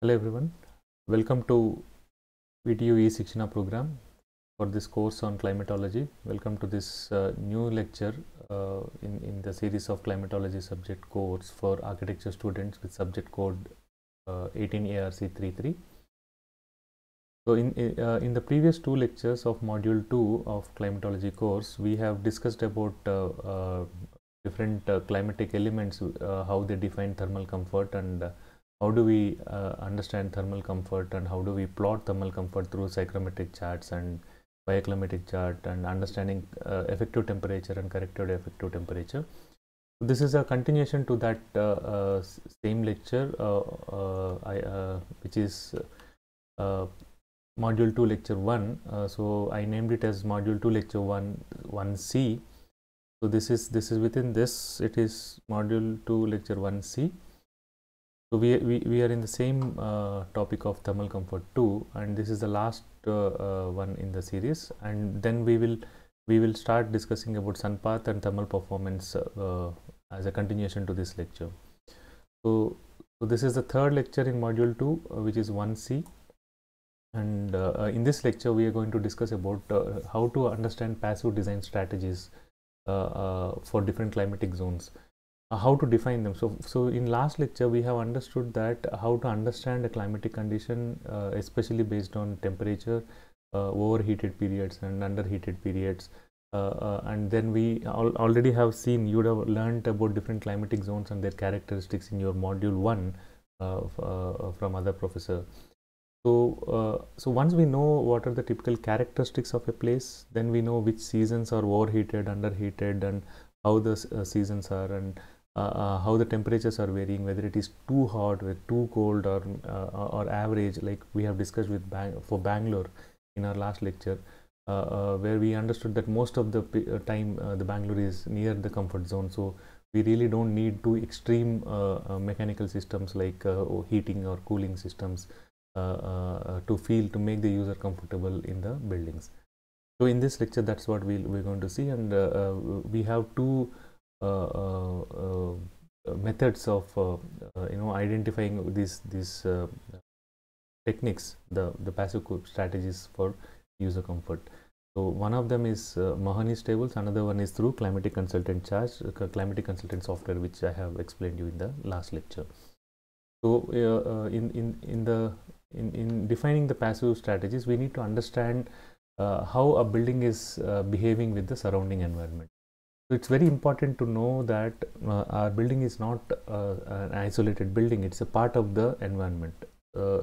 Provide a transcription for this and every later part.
Hello everyone, welcome to VTU E16 program for this course on climatology. Welcome to this uh, new lecture uh, in, in the series of climatology subject course for architecture students with subject code uh, 18ARC33. So in, uh, in the previous two lectures of module 2 of climatology course, we have discussed about uh, uh, different climatic elements, how they define thermal comfort and how do we uh, understand thermal comfort and how do we plot thermal comfort through psychrometric charts and bioclimatic chart and understanding uh, effective temperature and corrected effective temperature. This is a continuation to that uh, uh same lecture uh, uh, I, which is module 2 lecture 1 so I named it as module 2 lecture 1 1c so this is this is within this it is module 2 lecture 1c so we, we, we are in the same uh, topic of thermal comfort 2 and this is the last uh, uh, one in the series and then we will we will start discussing about sun path and thermal performance uh, as a continuation to this lecture. So, so this is the third lecture in module 2 uh, which is 1c and uh, in this lecture we are going to discuss about how to understand passive design strategies for different climatic zones. Uh, how to define them. So, so in last lecture we have understood that how to understand a climatic condition, uh, especially based on temperature, uh, overheated periods and underheated periods. Uh, uh, and then we al already have seen you would have learned about different climatic zones and their characteristics in your module one from other professor. So, so once we know what are the typical characteristics of a place, then we know which seasons are overheated, underheated, and how the uh, seasons are and uh, uh, how the temperatures are varying, whether it is too hot, or too cold, or uh, or average, like we have discussed with Bang- for Bangalore in our last lecture, uh, where we understood that most of the p- time the Bangalore is near the comfort zone, so we really don't need too extreme mechanical systems like heating or cooling systems to feel to make the user comfortable in the buildings. So in this lecture, that's what we we are going to see, and uh, uh, we have two uh, uh, uh, methods of you know identifying these these techniques, the the passive strategies for user comfort. So one of them is uh, Mahani's tables, another one is through climatic consultant charge, uh, climatic consultant software, which I have explained you in the last lecture. So uh, uh, in, in, in, the, in, in defining the passive strategies, we need to understand how a building is behaving with the surrounding environment it's very important to know that uh, our building is not uh, an isolated building it's a part of the environment uh,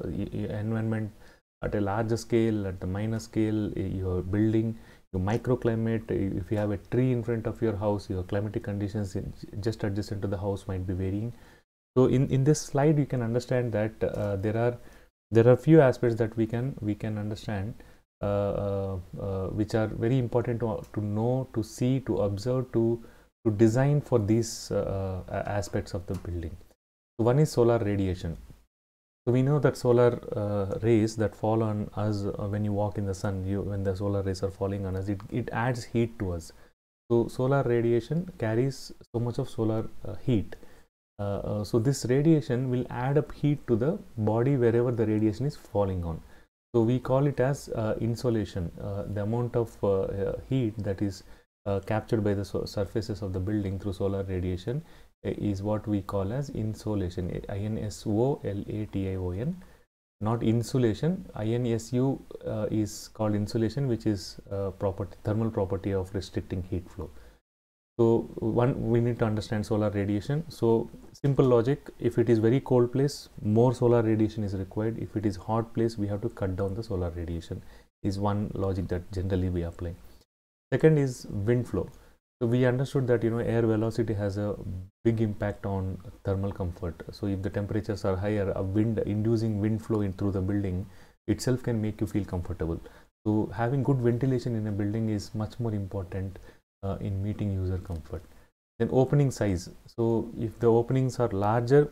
environment at a larger scale at the minor scale your building your microclimate if you have a tree in front of your house your climatic conditions just adjacent to the house might be varying so in in this slide you can understand that uh, there are there are few aspects that we can we can understand uh, uh, uh, which are very important to, to know, to see, to observe, to, to design for these aspects of the building. So one is solar radiation. So we know that solar uh, rays that fall on us uh, when you walk in the sun, you, when the solar rays are falling on us, it, it adds heat to us. So solar radiation carries so much of solar uh, heat. so this radiation will add up heat to the body wherever the radiation is falling on. So we call it as uh, uh, the amount of uh, uh heat that is uh, captured by the so surfaces of the building through solar radiation uh, is what we call as insulation. I-N-S-O-L-A-T-I-O-N, not insulation, I-N-S-U is called insulation which is property, thermal property of restricting heat flow. So one, we need to understand solar radiation. So simple logic, if it is very cold place, more solar radiation is required. If it is hot place, we have to cut down the solar radiation is one logic that generally we apply. Second is wind flow. So we understood that you know air velocity has a big impact on thermal comfort. So if the temperatures are higher, a wind inducing wind flow in through the building itself can make you feel comfortable. So having good ventilation in a building is much more important uh, in meeting user comfort then opening size so if the openings are larger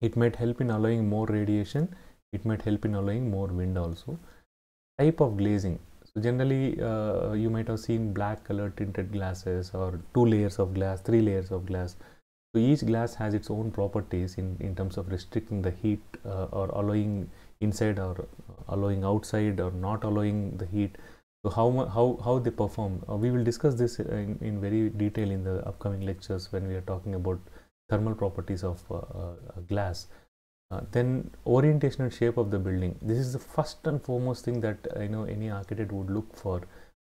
it might help in allowing more radiation it might help in allowing more wind also type of glazing so generally uh, you might have seen black color tinted glasses or two layers of glass three layers of glass so each glass has its own properties in in terms of restricting the heat uh, or allowing inside or allowing outside or not allowing the heat so how, how, how they perform, uh, we will discuss this in, in very detail in the upcoming lectures when we are talking about thermal properties of uh, uh glass. Uh, then orientation and shape of the building. This is the first and foremost thing that I uh, know any architect would look for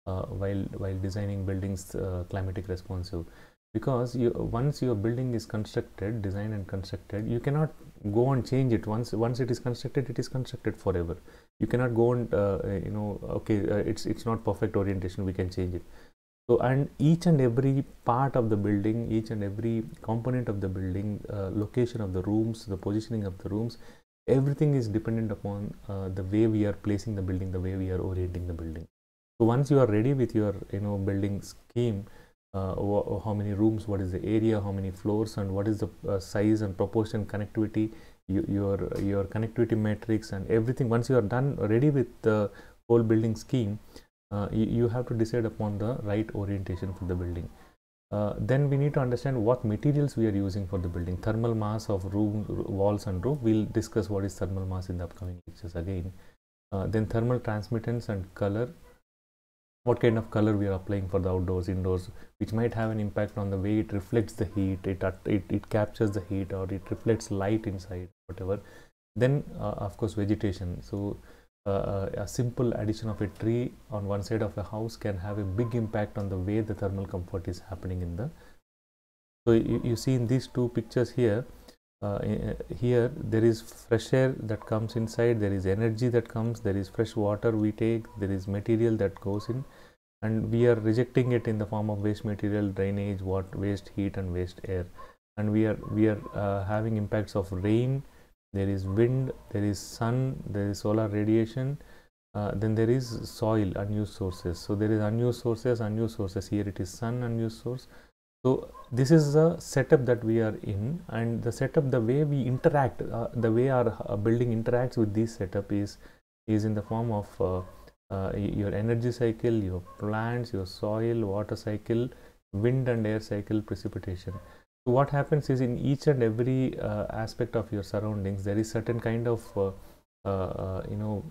while while designing buildings climatic responsive, because you, once your building is constructed, designed and constructed, you cannot go and change it. Once once it is constructed, it is constructed forever you cannot go and uh, uh you know okay uh, it's it's not perfect orientation we can change it so and each and every part of the building each and every component of the building uh, location of the rooms the positioning of the rooms everything is dependent upon the way we are placing the building the way we are orienting the building so once you are ready with your you know building scheme uh, how many rooms, what is the area, how many floors, and what is the uh, size and proportion connectivity you, your your connectivity matrix and everything once you are done ready with the whole building scheme uh, you, you, have to decide upon the right orientation for the building uh, then we need to understand what materials we are using for the building thermal mass of room walls and roof we'll discuss what is thermal mass in the upcoming lectures again uh, then thermal transmittance and color what kind of color we are applying for the outdoors indoors which might have an impact on the way it reflects the heat it it, it captures the heat or it reflects light inside whatever then uh, of course vegetation so uh, uh, a simple addition of a tree on one side of a house can have a big impact on the way the thermal comfort is happening in the so you, you see in these two pictures here uh, uh, here there is fresh air that comes inside there is energy that comes there is fresh water we take there is material that goes in and we are rejecting it in the form of waste material drainage water waste heat and waste air and we are we are uh, having impacts of rain there is wind there is sun there is solar radiation uh, then there is soil unused sources so there is unused sources unused sources here it is sun unused source so, this is the setup that we are in and the setup the way we interact uh, the way our uh, building interacts with this setup is is in the form of uh, uh your energy cycle your plants your soil water cycle wind and air cycle precipitation so what happens is in each and every uh, aspect of your surroundings there is certain kind of uh, you know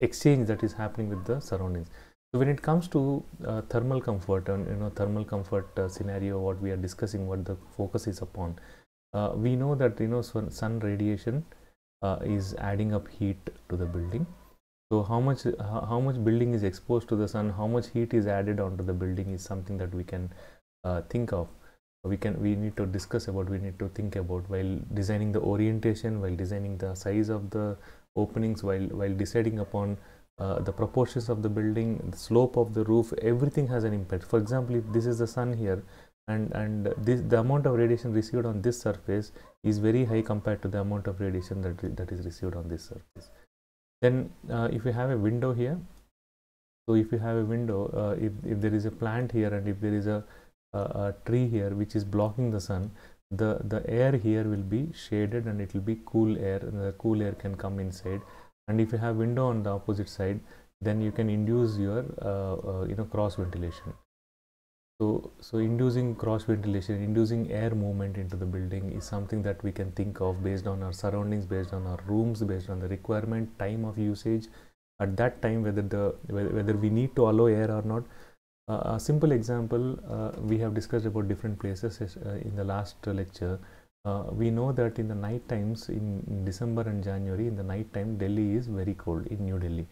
exchange that is happening with the surroundings so when it comes to uh, thermal comfort and you know thermal comfort uh, scenario, what we are discussing, what the focus is upon, uh, we know that you know sun radiation uh, is adding up heat to the building. So how much how much building is exposed to the sun, how much heat is added onto the building is something that we can uh, think of. We can we need to discuss about, we need to think about while designing the orientation, while designing the size of the openings, while while deciding upon uh, the proportions of the building, the slope of the roof, everything has an impact. For example, if this is the sun here, and and this the amount of radiation received on this surface is very high compared to the amount of radiation that that is received on this surface. Then, uh, if you have a window here, so if you have a window, uh, if if there is a plant here and if there is a, a, a tree here which is blocking the sun, the the air here will be shaded and it will be cool air, and the cool air can come inside and if you have window on the opposite side then you can induce your uh, uh, you know cross ventilation so so inducing cross ventilation inducing air movement into the building is something that we can think of based on our surroundings based on our rooms based on the requirement time of usage at that time whether the whether we need to allow air or not uh, a simple example uh, we have discussed about different places uh, in the last lecture uh, we know that in the night times in, in, December and January in the night time Delhi is very cold in New Delhi.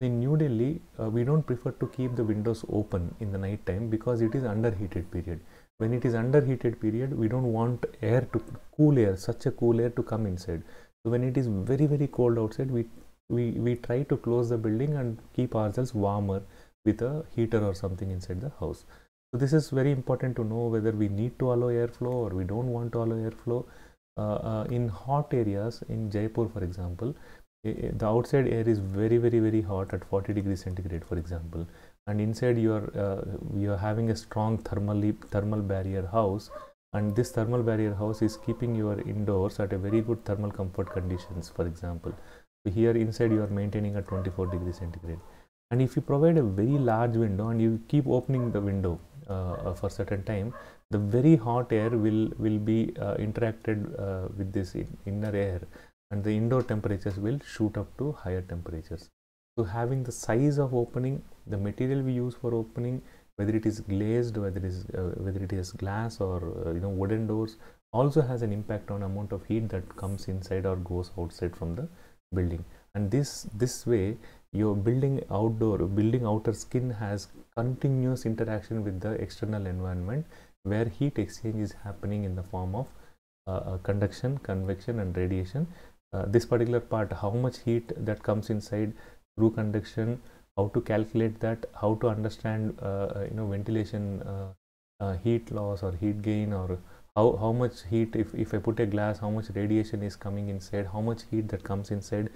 In New Delhi uh, we don't prefer to keep the windows open in the night time because it is underheated period. When it is underheated period we don't want air to cool air such a cool air to come inside. So when it is very very cold outside we we, we try to close the building and keep ourselves warmer with a heater or something inside the house. So this is very important to know whether we need to allow airflow or we don't want to allow airflow. Uh, uh in hot areas, in Jaipur for example, the outside air is very very very hot at 40 degrees centigrade for example and inside you are uh, you are having a strong thermally thermal barrier house and this thermal barrier house is keeping your indoors at a very good thermal comfort conditions for example so here inside you are maintaining at 24 degrees centigrade and if you provide a very large window and you keep opening the window uh, uh, for certain time, the very hot air will, will be uh, interacted with this in, inner air and the indoor temperatures will shoot up to higher temperatures. So having the size of opening, the material we use for opening, whether it is glazed, whether it is, uh, whether it is glass or uh, you know wooden doors, also has an impact on amount of heat that comes inside or goes outside from the building. And this this way, your building outdoor, building outer skin has continuous interaction with the external environment where heat exchange is happening in the form of uh, uh, conduction, convection and radiation. Uh, this particular part, how much heat that comes inside through conduction, how to calculate that, how to understand uh, uh you know ventilation uh, heat loss or heat gain or how, how much heat if, if I put a glass, how much radiation is coming inside, how much heat that comes inside,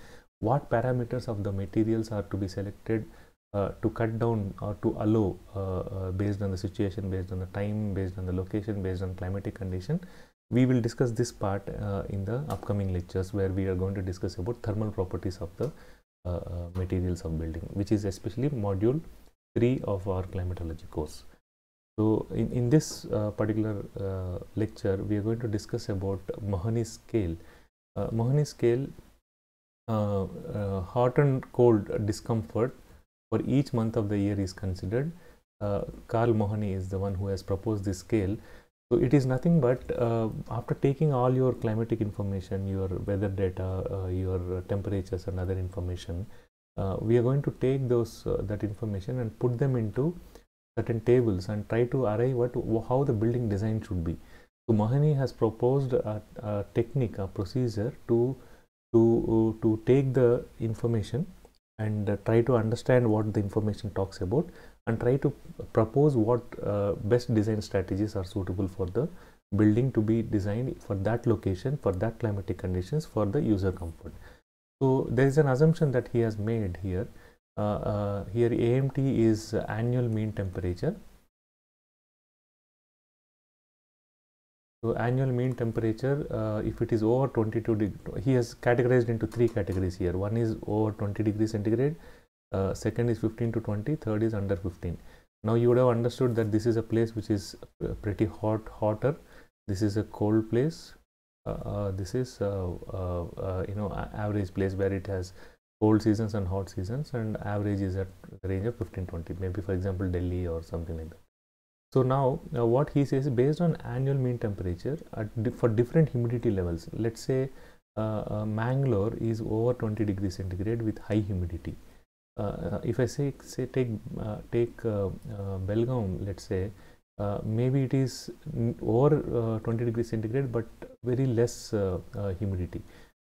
what parameters of the materials are to be selected uh, to cut down or to allow uh, uh, based on the situation, based on the time, based on the location, based on climatic condition, we will discuss this part uh, in the upcoming lectures where we are going to discuss about thermal properties of the uh, uh, materials of building which is especially module 3 of our climatology course so in, in this particular lecture we are going to discuss about mahoney scale mahoney scale hot and cold discomfort for each month of the year is considered. Uh, Karl Mohani is the one who has proposed this scale. So it is nothing but uh, after taking all your climatic information, your weather data, uh, your temperatures and other information, uh, we are going to take those uh, that information and put them into certain tables and try to arrive what how the building design should be. So Mohani has proposed a, a technique, a procedure to to to take the information and uh, try to understand what the information talks about and try to propose what uh, best design strategies are suitable for the building to be designed for that location for that climatic conditions for the user comfort so there is an assumption that he has made here uh, uh here AMT is annual mean temperature So annual mean temperature, uh, if it is over 22 degrees, he has categorized into three categories here. One is over 20 degrees centigrade, uh, second is 15 to 20, third is under 15. Now you would have understood that this is a place which is uh, pretty hot, hotter. This is a cold place. Uh, uh this is uh, you know average place where it has cold seasons and hot seasons, and average is at the range of 15 20. Maybe for example Delhi or something like that. So now uh, what he says based on annual mean temperature uh, di for different humidity levels, let's say uh, uh, Mangalore is over 20 degrees centigrade with high humidity. Uh, uh, if I say, say take, take Belgaum, let's say, maybe it is over 20 degrees centigrade but very less humidity.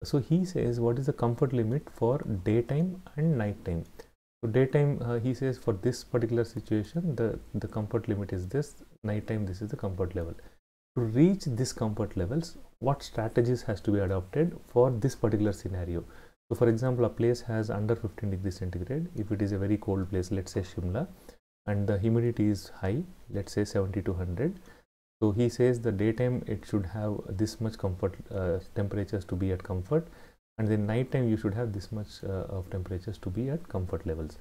So he says what is the comfort limit for daytime and nighttime. time so daytime uh, he says for this particular situation the, the comfort limit is this, nighttime this is the comfort level. To reach this comfort levels, what strategies has to be adopted for this particular scenario? So for example, a place has under 15 degrees centigrade. If it is a very cold place, let's say Shimla, and the humidity is high, let's say 70 to 100. So he says the daytime it should have this much comfort uh, temperatures to be at comfort and then night time you should have this much uh, of temperatures to be at comfort levels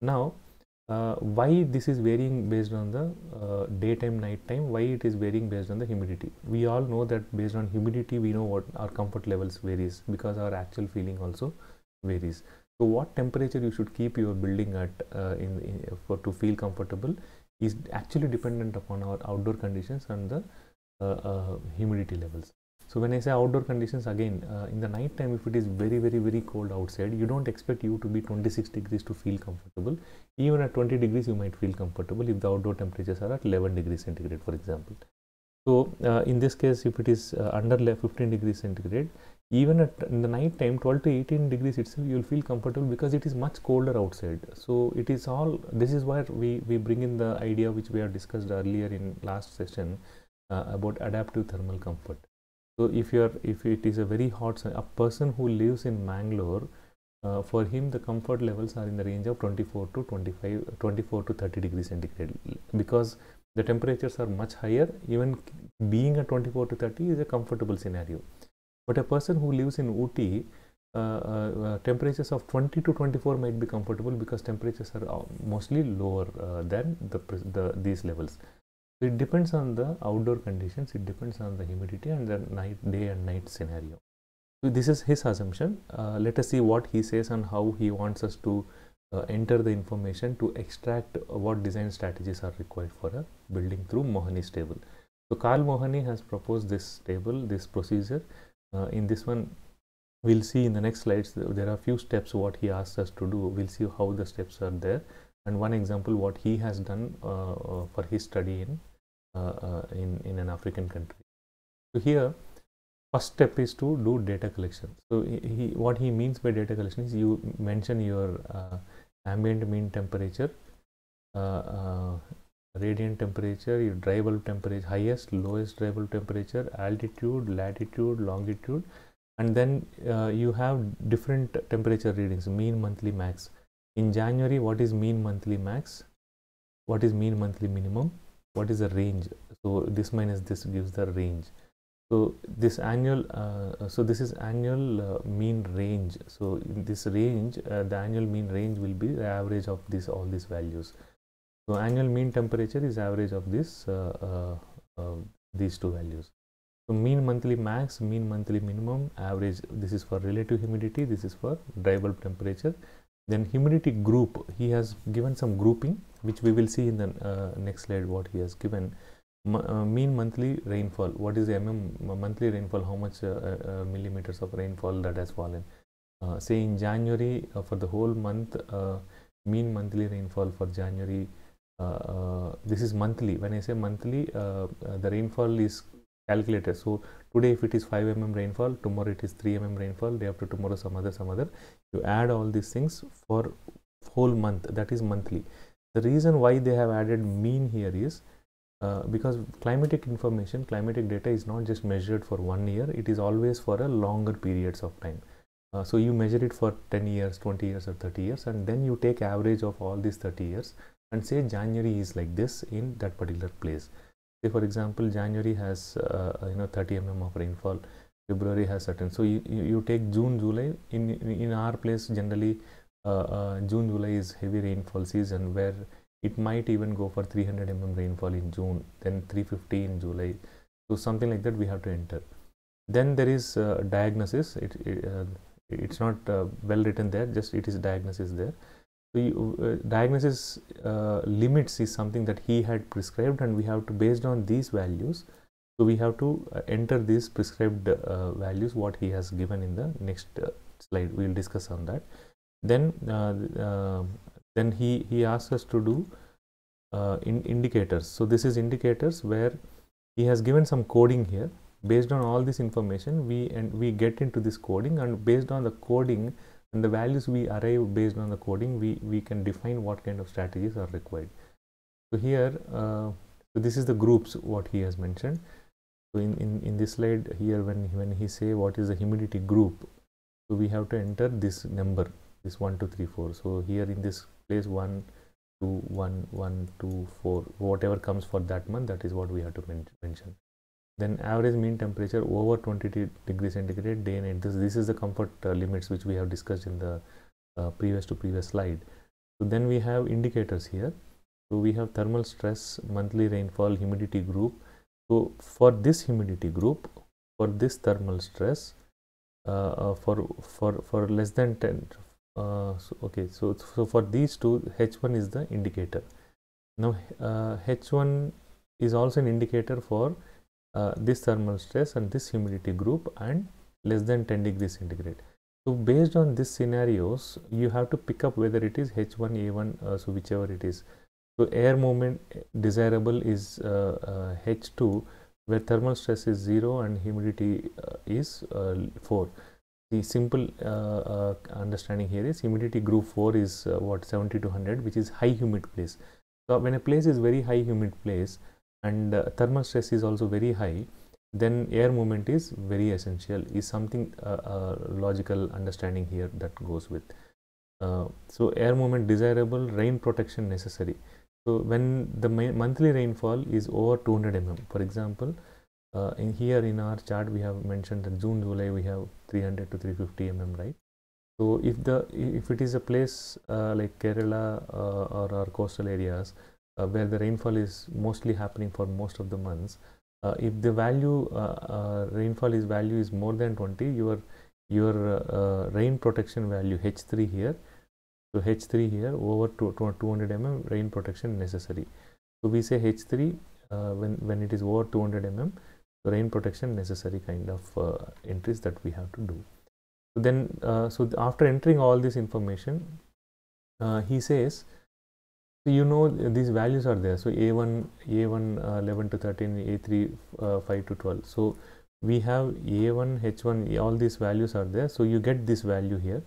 now uh, why this is varying based on the uh, daytime time? why it is varying based on the humidity we all know that based on humidity we know what our comfort levels varies because our actual feeling also varies so what temperature you should keep your building at uh, in, in, for to feel comfortable is actually dependent upon our outdoor conditions and the uh, uh, humidity levels so when I say outdoor conditions again, uh, in the night time, if it is very, very, very cold outside, you don't expect you to be 26 degrees to feel comfortable. Even at 20 degrees, you might feel comfortable if the outdoor temperatures are at 11 degrees centigrade, for example. So uh, in this case, if it is uh, under 15 degrees centigrade, even at in the night time, 12 to 18 degrees itself, you will feel comfortable because it is much colder outside. So it is all. This is where we we bring in the idea which we have discussed earlier in last session uh, about adaptive thermal comfort. So if you're if it is a very hot sun, a person who lives in Mangalore, uh, for him the comfort levels are in the range of 24 to 25, 24 to 30 degrees centigrade because the temperatures are much higher. Even being at 24 to 30 is a comfortable scenario. But a person who lives in Uti, uh, uh, uh, temperatures of 20 to 24 might be comfortable because temperatures are uh, mostly lower uh, than the, the these levels it depends on the outdoor conditions it depends on the humidity and the night day and night scenario so this is his assumption uh, let us see what he says and how he wants us to uh, enter the information to extract what design strategies are required for a building through Mohani's table so Carl Mohani has proposed this table this procedure uh, in this one we'll see in the next slides there are few steps what he asks us to do we'll see how the steps are there and one example what he has done uh, uh, for his study in, uh, in, in an African country. So here, first step is to do data collection. So he, he what he means by data collection is you mention your ambient mean temperature, radiant temperature, your dry bulb temperature, highest, lowest dry bulb temperature, altitude, latitude, longitude, and then uh, you have different temperature readings, mean, monthly, max in January what is mean monthly max what is mean monthly minimum what is the range so this minus this gives the range so this annual uh, so this is annual uh, mean range so in this range uh, the annual mean range will be the average of this all these values so annual mean temperature is average of this uh, uh, um, these two values so mean monthly max mean monthly minimum average this is for relative humidity this is for dry bulb temperature then humidity group, he has given some grouping, which we will see in the uh, next slide what he has given. M uh, mean monthly rainfall, what is the mm monthly rainfall, how much uh, uh, uh, millimeters of rainfall that has fallen. Uh, say in January for the whole month, mean monthly rainfall for January, this is monthly. When I say monthly, the rainfall is calculator so today if it is 5 mm rainfall tomorrow it is 3 mm rainfall day after tomorrow some other some other you add all these things for whole month that is monthly the reason why they have added mean here is uh, because climatic information climatic data is not just measured for one year it is always for a longer periods of time uh, so you measure it for 10 years 20 years or 30 years and then you take average of all these 30 years and say january is like this in that particular place say for example january has uh, uh you know 30 mm of rainfall february has certain so you, you take june july in in our place generally uh, uh, june july is heavy rainfall season where it might even go for 300 mm rainfall in june then 350 in july so something like that we have to enter then there is uh, diagnosis it, it uh, it's not well written there just it is diagnosis there so you, uh, diagnosis uh, limits is something that he had prescribed and we have to based on these values. So we have to uh, enter these prescribed uh, values what he has given in the next uh, slide. We will discuss on that. Then uh, then he, he asks us to do in indicators. So this is indicators where he has given some coding here. Based on all this information we and we get into this coding and based on the coding and the values we arrive based on the coding we we can define what kind of strategies are required so here uh, so this is the groups what he has mentioned so in, in in this slide here when when he say what is the humidity group so we have to enter this number this 1 2 3 4 so here in this place 1 2 1 1 2 4 whatever comes for that month that is what we have to men mention then average mean temperature over 20 degrees centigrade day and night this this is the comfort uh, limits which we have discussed in the uh, previous to previous slide so then we have indicators here so we have thermal stress monthly rainfall humidity group so for this humidity group for this thermal stress uh, uh for for for less than 10 uh, so, okay so so for these two h1 is the indicator now h1 uh, is also an indicator for uh, this thermal stress and this humidity group and less than 10 degrees centigrade. So based on these scenarios, you have to pick up whether it is H1A1, uh, so whichever it is. So air movement eh, desirable is uh, H2 uh, where thermal stress is 0 and humidity uh, is uh, 4. The simple understanding here is humidity group 4 is what 70 to 100 which is high humid place. So when a place is very high humid place, and uh, thermal stress is also very high then air movement is very essential is something uh, uh logical understanding here that goes with uh, so air movement desirable rain protection necessary so when the monthly rainfall is over 200 mm for example uh, in here in our chart we have mentioned that june july we have 300 to 350 mm right so if the if it is a place uh, like Kerala uh, or our coastal areas uh, where the rainfall is mostly happening for most of the months, uh, if the value uh, uh, rainfall is value is more than 20, your your uh, rain protection value H3 here, so H3 here over 200 mm rain protection necessary. So we say H3 when when it is over 200 mm, rain protection necessary kind of entries that we have to do. So then, so after entering all this information, he says so you know these values are there. So A1, A1 uh, 11 to 13, A3 uh, 5 to 12. So we have A1, H1, all these values are there. So you get this value here.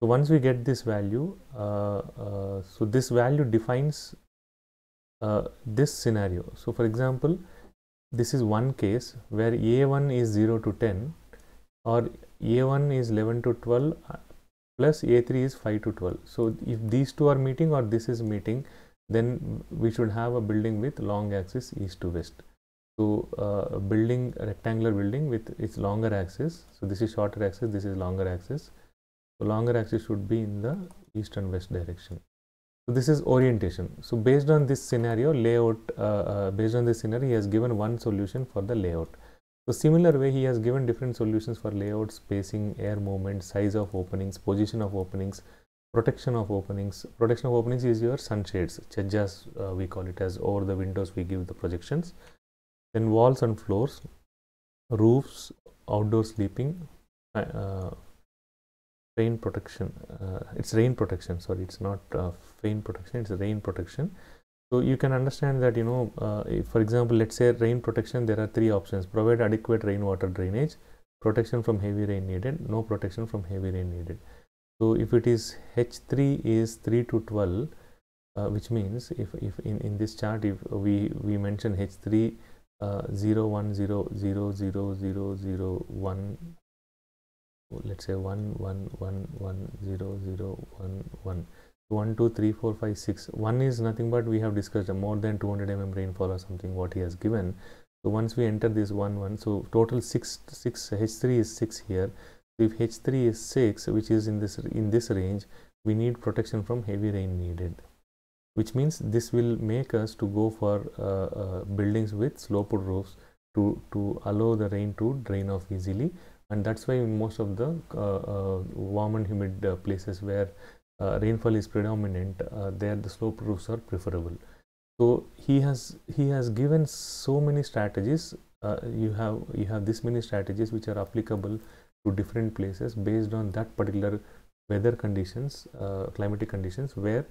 So once we get this value, uh, uh so this value defines uh, this scenario. So for example, this is one case where A1 is 0 to 10 or A1 is 11 to 12 uh, plus A3 is 5 to 12. So if these two are meeting or this is meeting, then we should have a building with long axis east to west so uh, a building a rectangular building with its longer axis so this is shorter axis this is longer axis so longer axis should be in the east and west direction so this is orientation so based on this scenario layout uh, uh, based on this scenario he has given one solution for the layout so similar way he has given different solutions for layout spacing air movement size of openings position of openings protection of openings protection of openings is your sunshades chajjas uh, we call it as over the windows we give the projections then walls and floors roofs outdoor sleeping uh, uh rain protection uh, it's rain protection sorry it's not uh, rain protection it's rain protection so you can understand that you know for example let's say rain protection there are three options provide adequate rainwater drainage protection from heavy rain needed no protection from heavy rain needed so if it is H3 is 3 to 12, uh, which means if, if in, in this chart if we, we mention H3 uh, 0, 1, 0, 0, 0, 0, 0, 1, let's say 1, 1, 1, 1, 0, 0, 1, 1. 1, 2, 3, 4, 5, 6. 1 is nothing but we have discussed more than 200 mm rainfall or something what he has given. So once we enter this 1, 1, so total 6, 6 H3 is 6 here if h3 is 6 which is in this in this range we need protection from heavy rain needed which means this will make us to go for uh, uh, buildings with sloped roofs to to allow the rain to drain off easily and that's why in most of the uh, uh warm and humid uh, places where uh, rainfall is predominant there the sloped roofs are preferable so he has he has given so many strategies you have you have this many strategies which are applicable to different places based on that particular weather conditions, uh, climatic conditions, where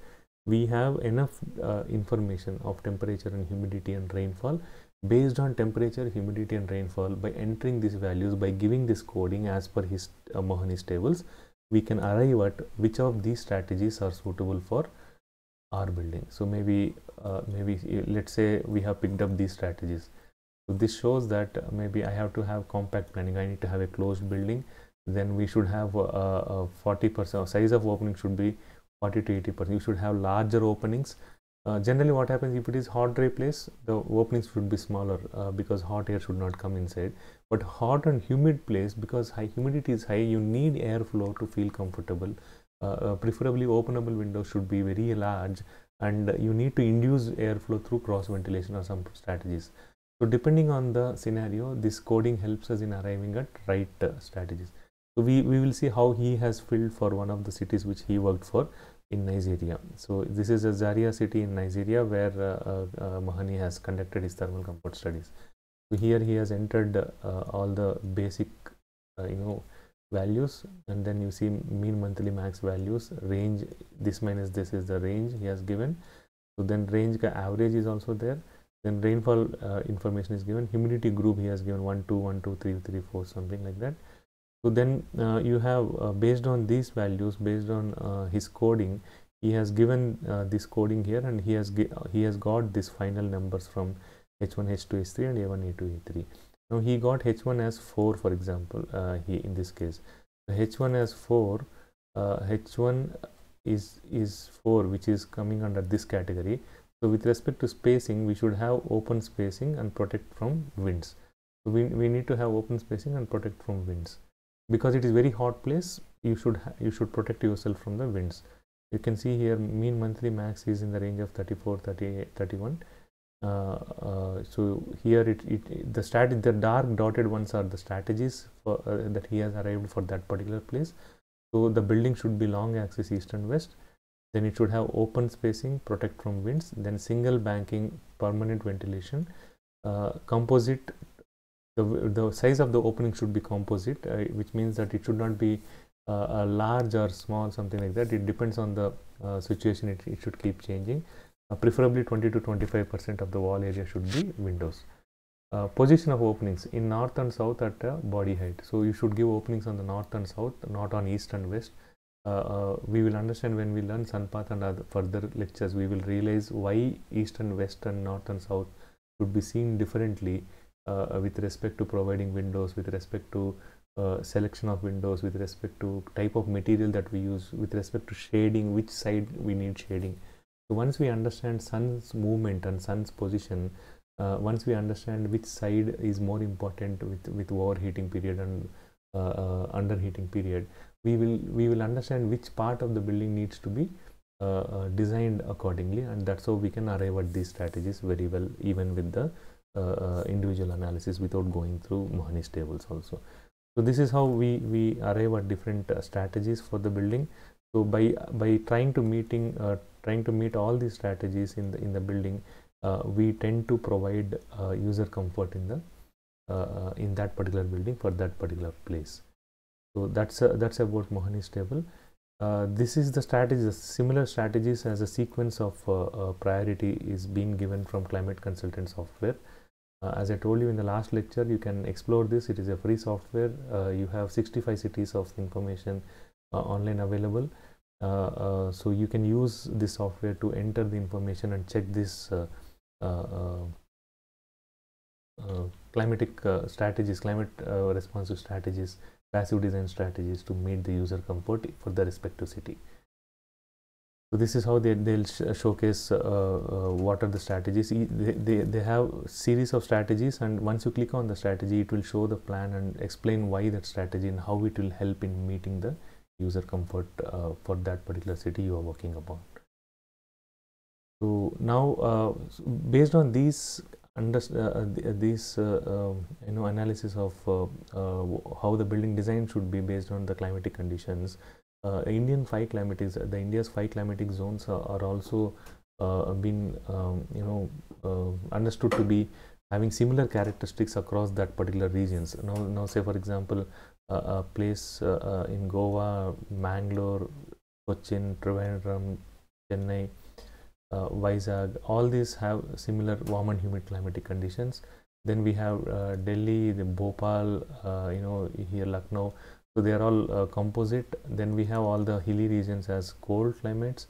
we have enough uh, information of temperature and humidity and rainfall based on temperature, humidity and rainfall by entering these values by giving this coding as per his uh, Mohani's tables we can arrive at which of these strategies are suitable for our building. So maybe uh, maybe let's say we have picked up these strategies this shows that uh, maybe I have to have compact planning. I need to have a closed building. Then we should have a uh, 40% uh, size of opening should be 40 to 80%. You should have larger openings. Uh, generally what happens if it is hot dry place, the openings should be smaller uh, because hot air should not come inside. But hot and humid place, because high humidity is high, you need airflow to feel comfortable. Uh, preferably openable window should be very large and you need to induce airflow through cross ventilation or some strategies. So depending on the scenario, this coding helps us in arriving at right uh, strategies. So we, we will see how he has filled for one of the cities which he worked for in Nigeria. So this is a Zaria city in Nigeria where uh, uh, uh Mahani has conducted his thermal comfort studies. So here he has entered uh, all the basic, uh, you know, values and then you see mean monthly max values range this minus this is the range he has given so then range average is also there then rainfall uh, information is given humidity group he has given 1 2 1 2 3 3 4 something like that so then uh, you have uh, based on these values based on uh, his coding he has given uh, this coding here and he has uh, he has got this final numbers from h1 h2 h3 and a1 a2 a3 now he got h1 as 4 for example he in this case so h1 as 4 h1 is is 4 which is coming under this category so with respect to spacing, we should have open spacing and protect from winds. we, we need to have open spacing and protect from winds. Because it is very hot place, you should you should protect yourself from the winds. You can see here mean monthly max is in the range of 34, 38, 31. Uh, uh, so here it, it the strat the dark dotted ones are the strategies for, uh, that he has arrived for that particular place. So the building should be long axis east and west then it should have open spacing protect from winds then single banking permanent ventilation uh, composite the, the size of the opening should be composite uh, which means that it should not be uh, a large or small something like that it depends on the uh, situation it, it should keep changing uh, preferably 20 to 25 percent of the wall area should be windows uh, position of openings in north and south at body height so you should give openings on the north and south not on east and west uh, uh, we will understand when we learn Sanpath and other further lectures, we will realize why East and West and North and South should be seen differently uh, uh, with respect to providing windows, with respect to uh, selection of windows, with respect to type of material that we use, with respect to shading, which side we need shading. So once we understand sun's movement and sun's position, uh, once we understand which side is more important with, with overheating period and underheating period, we will we will understand which part of the building needs to be uh, uh, designed accordingly and that's how we can arrive at these strategies very well even with the uh, uh, individual analysis without going through Mohani's tables also. So this is how we, we arrive at different uh, strategies for the building. So by by trying to meeting uh, trying to meet all these strategies in the in the building, uh, we tend to provide user comfort in the in that particular building for that particular place. So that's that's about Mohani's table. Uh, this is the strategy, similar strategies as a sequence of uh, uh, priority is being given from climate consultant software. Uh, as I told you in the last lecture, you can explore this. It is a free software. Uh, you have 65 cities of information uh, online available. so you can use this software to enter the information and check this climatic uh, strategies, climate uh, responsive strategies, passive design strategies to meet the user comfort for the respective city. So this is how they they'll sh showcase uh, uh, what are the strategies. they, they they have series of strategies, and once you click on the strategy, it will show the plan and explain why that strategy and how it will help in meeting the user comfort uh, for that particular city you are working upon. So now, uh, based on these under uh, uh, this, uh, these um, you know analysis of how the building design should be based on the climatic conditions indian five climatic the india's five climatic zones are, are also been um, you know understood to be having similar characteristics across that particular regions now now say for example uh, a place uh, uh, in Goa, Mangalore, Cochin, Trivandrum, Chennai, uh, Vizag, all these have similar warm and humid climatic conditions. Then we have uh, Delhi, the Bhopal, uh, you know, here Lucknow. So they are all uh, composite. Then we have all the hilly regions as cold climates.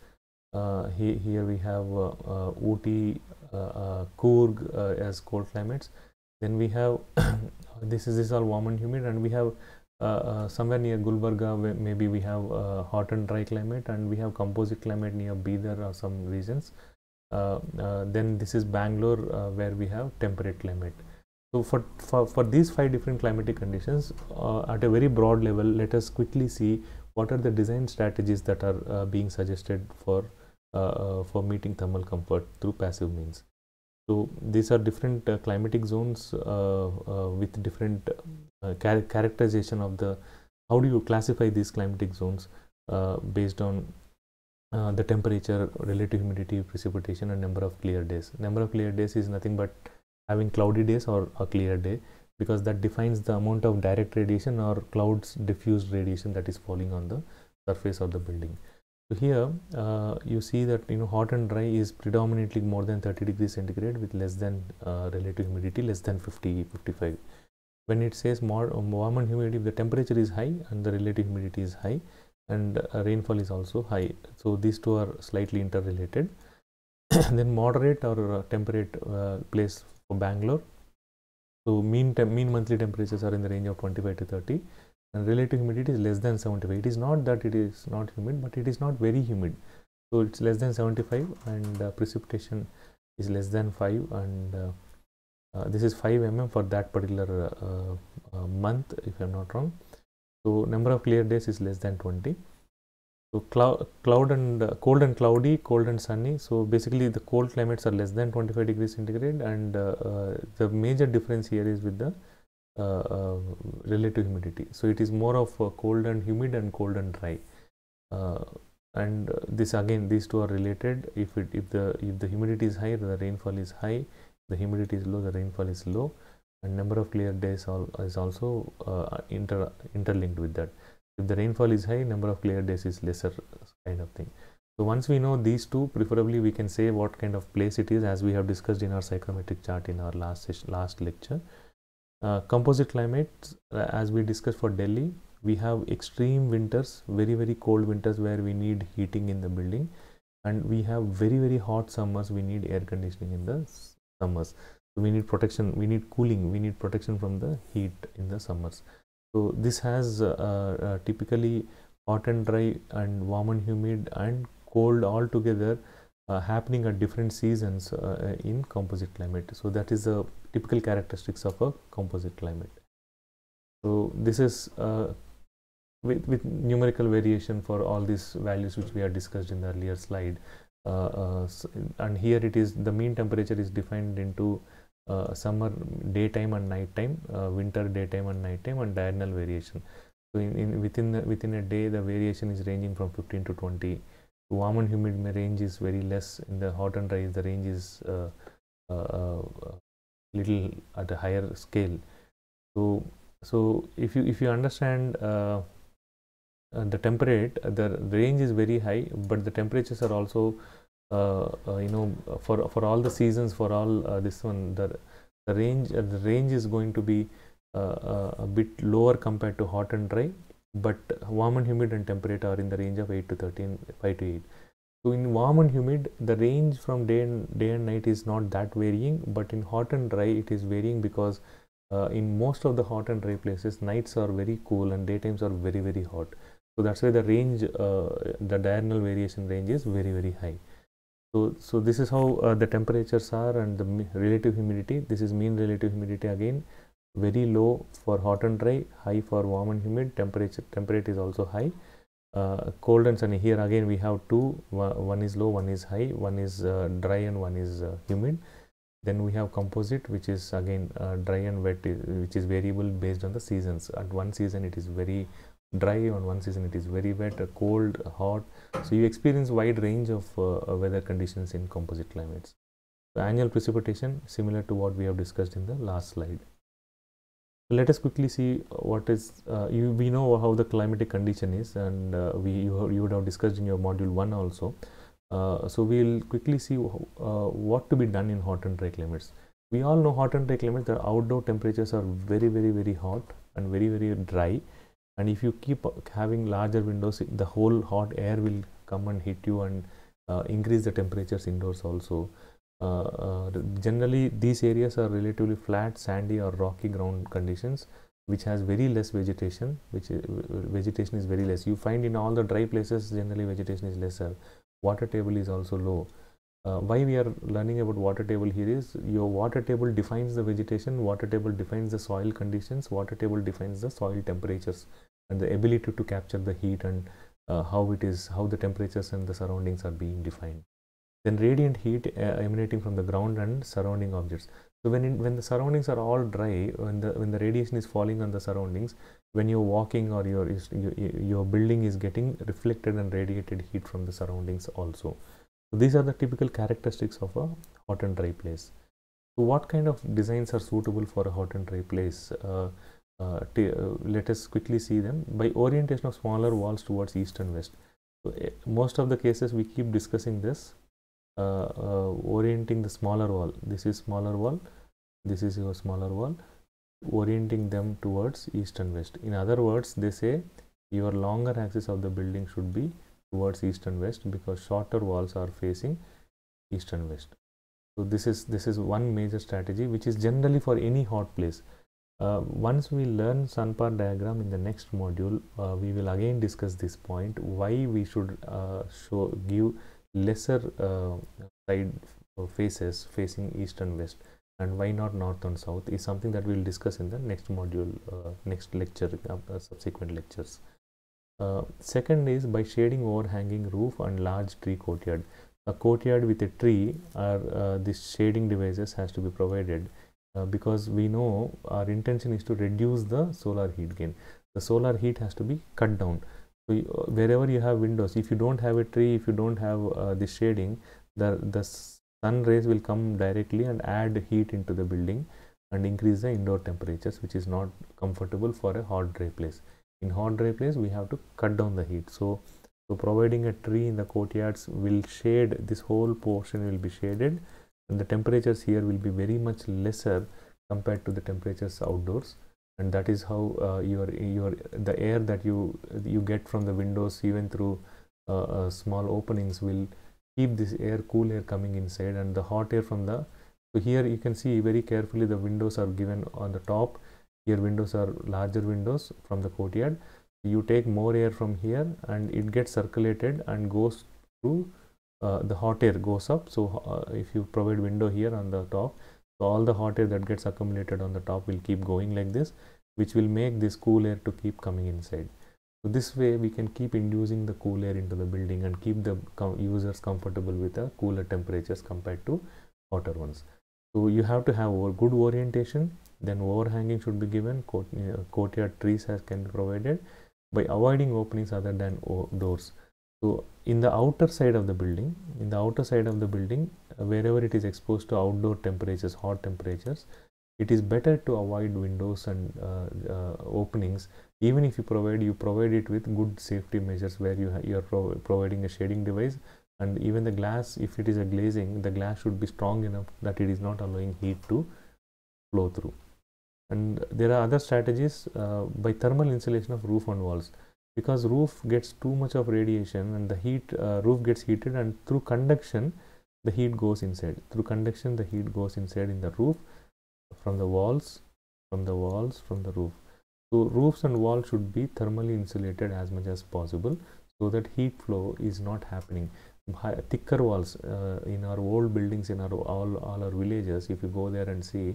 Uh, he here we have Uti, uh, Kurg as cold climates. Then we have this is this all warm and humid, and we have uh, uh, somewhere near Gulbarga, maybe we have hot and dry climate, and we have composite climate near Bidar or some regions. Uh, then this is Bangalore, where we have temperate climate. So for, for, for these five different climatic conditions, uh, at a very broad level, let us quickly see what are the design strategies that are uh, being suggested for, uh, for meeting thermal comfort through passive means. So these are different climatic zones with different uh, char characterization of the how do you classify these climatic zones uh, based on uh, the temperature, relative humidity, precipitation, and number of clear days. Number of clear days is nothing but having cloudy days or a clear day because that defines the amount of direct radiation or clouds diffused radiation that is falling on the surface of the building. So here uh, you see that you know hot and dry is predominantly more than 30 degrees centigrade with less than uh, relative humidity less than 50 55 when it says more warm and humidity if the temperature is high and the relative humidity is high and uh, rainfall is also high so these two are slightly interrelated then moderate or uh, temperate uh, place for Bangalore so mean mean monthly temperatures are in the range of 25 to 30 and relative humidity is less than 75 it is not that it is not humid but it is not very humid so it's less than 75 and uh, precipitation is less than 5 and uh, uh, this is 5 mm for that particular uh, uh, month if I'm not wrong so number of clear days is less than 20 so cloud, cloud and uh, cold and cloudy, cold and sunny. So basically, the cold climates are less than 25 degrees centigrade, and uh, uh, the major difference here is with the um, relative humidity. So it is more of cold and humid and cold and dry. and this again, these two are related. If it if the if the humidity is high, the rainfall is high the humidity is low the rainfall is low and number of clear days is also uh, inter interlinked with that if the rainfall is high number of clear days is lesser kind of thing so once we know these two preferably we can say what kind of place it is as we have discussed in our psychrometric chart in our last last lecture uh, composite climate uh, as we discussed for Delhi we have extreme winters very very cold winters where we need heating in the building and we have very very hot summers we need air conditioning in the summers so we need protection we need cooling we need protection from the heat in the summers so this has uh, uh, typically hot and dry and warm and humid and cold all together uh, happening at different seasons uh, uh, in composite climate. So that is the typical characteristics of a composite climate. So this is uh, with, with numerical variation for all these values which we have discussed in the earlier slide. Uh, uh, and here it is the mean temperature is defined into uh, summer daytime and nighttime, winter daytime and nighttime, and diurnal variation. So in, in within the, within a day, the variation is ranging from 15 to 20. The warm and humid range is very less. In the hot and dry, the range is uh, uh, little at a higher scale. So so if you if you understand the temperate, the range is very high, but the temperatures are also uh, uh, you know for for all the seasons for all uh, this one the the range the range is going to be a bit lower compared to hot and dry but warm and humid and temperate are in the range of 8 to 13 5 to 8 so in warm and humid, the range from day and day and night is not that varying, but in hot and dry it is varying because uh, in most of the hot and dry places, nights are very cool and daytimes are very very hot. So that's why the range, uh, the diurnal variation range is very very high. So, so this is how uh, the temperatures are and the relative humidity. This is mean relative humidity again. Very low for hot and dry, high for warm and humid. Temperature temperature is also high. Uh, cold and sunny here again we have two. One is low, one is high, one is uh, dry and one is uh, humid. Then we have composite which is again uh, dry and wet uh, which is variable based on the seasons. At one season it is very dry, on one season it is very wet, cold, hot so you experience wide range of uh, uh, weather conditions in composite climates. The annual precipitation similar to what we have discussed in the last slide. let us quickly see uh, what is, uh, you, we know how the climatic condition is and uh, we, you, you, would have discussed in your module 1 also. Uh, so we will quickly see what to be done in hot and dry climates. We all know hot and dry climates, the outdoor temperatures are very, very, very hot and very, very dry and if you keep having larger windows the whole hot air will come and hit you and uh, increase the temperatures indoors also uh, uh, generally these areas are relatively flat sandy or rocky ground conditions which has very less vegetation which is, vegetation is very less you find in all the dry places generally vegetation is lesser water table is also low uh, why we are learning about water table here is your water table defines the vegetation water table defines the soil conditions water table defines the soil temperatures and the ability to capture the heat and uh, how it is, how the temperatures and the surroundings are being defined. Then radiant heat uh, emanating from the ground and surrounding objects. So when in, when the surroundings are all dry, when the when the radiation is falling on the surroundings, when you're walking or your your building is getting reflected and radiated heat from the surroundings also. So these are the typical characteristics of a hot and dry place. So what kind of designs are suitable for a hot and dry place? Uh, uh, uh, let us quickly see them by orientation of smaller walls towards east and west. So, eh, most of the cases we keep discussing this uh, uh, orienting the smaller wall. This is smaller wall, this is your smaller wall, orienting them towards east and west. In other words, they say your longer axis of the building should be towards east and west because shorter walls are facing east and west. So this is this is one major strategy which is generally for any hot place. Uh, once we learn Sunpar diagram in the next module, uh, we will again discuss this point why we should uh, show give lesser uh, side faces facing east and west and why not north and south is something that we will discuss in the next module, uh, next lecture, uh, subsequent lectures. second is by shading overhanging roof and large tree courtyard. A courtyard with a tree or this shading devices has to be provided uh, because we know our intention is to reduce the solar heat gain. The solar heat has to be cut down. So you, uh, wherever you have windows, if you don't have a tree, if you don't have uh, the shading, the, the sun rays will come directly and add heat into the building and increase the indoor temperatures which is not comfortable for a hot dry place. In hot dry place we have to cut down the heat. So, so providing a tree in the courtyards will shade this whole portion will be shaded and the temperatures here will be very much lesser compared to the temperatures outdoors and that is how uh, your your the air that you you get from the windows even through uh, uh, small openings will keep this air cool air coming inside and the hot air from the so here you can see very carefully the windows are given on the top here windows are larger windows from the courtyard you take more air from here and it gets circulated and goes through uh, the hot air goes up so uh, if you provide window here on the top so all the hot air that gets accumulated on the top will keep going like this which will make this cool air to keep coming inside so this way we can keep inducing the cool air into the building and keep the com users comfortable with the cooler temperatures compared to hotter ones so you have to have good orientation then overhanging should be given uh, courtyard trees has can be provided by avoiding openings other than doors so in the outer side of the building, in the outer side of the building, uh, wherever it is exposed to outdoor temperatures, hot temperatures, it is better to avoid windows and uh, uh, openings even if you provide you provide it with good safety measures where you, you are pro providing a shading device and even the glass if it is a glazing the glass should be strong enough that it is not allowing heat to flow through and there are other strategies uh, by thermal insulation of roof and walls because roof gets too much of radiation and the heat uh, roof gets heated and through conduction the heat goes inside through conduction the heat goes inside in the roof from the walls from the walls from the roof so roofs and walls should be thermally insulated as much as possible so that heat flow is not happening thicker walls uh, in our old buildings in our all, all our villages if you go there and see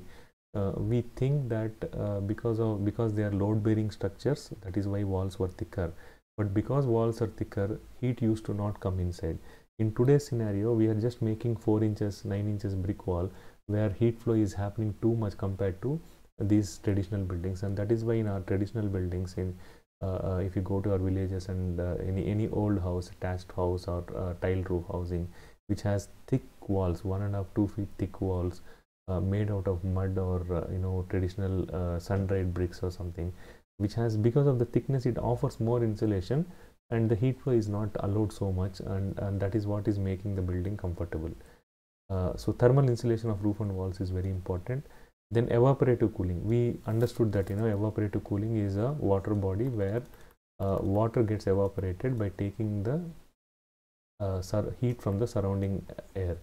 uh, we think that uh, because of because they are load bearing structures that is why walls were thicker but because walls are thicker heat used to not come inside in today's scenario we are just making 4 inches 9 inches brick wall where heat flow is happening too much compared to these traditional buildings and that is why in our traditional buildings in uh, uh if you go to our villages and uh, any any old house attached house or uh, tile roof housing which has thick walls one and a half two feet thick walls uh, made out of mud or uh, you know traditional uh, sun-dried bricks or something which has because of the thickness it offers more insulation and the heat flow is not allowed so much and, and that is what is making the building comfortable uh, so thermal insulation of roof and walls is very important then evaporative cooling we understood that you know evaporative cooling is a water body where uh, water gets evaporated by taking the heat from the surrounding air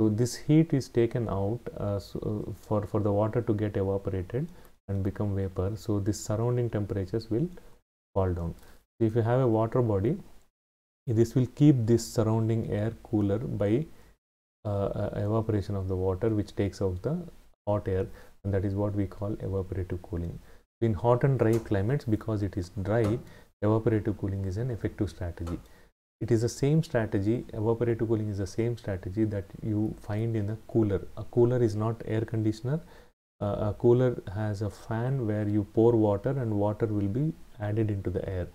so this heat is taken out uh, so uh, for, for the water to get evaporated and become vapor. So this surrounding temperatures will fall down. So if you have a water body, this will keep this surrounding air cooler by uh, uh, evaporation of the water which takes out the hot air and that is what we call evaporative cooling. In hot and dry climates because it is dry, evaporative cooling is an effective strategy. It is the same strategy, evaporative cooling is the same strategy that you find in a cooler. A cooler is not air conditioner. Uh, a cooler has a fan where you pour water and water will be added into the air.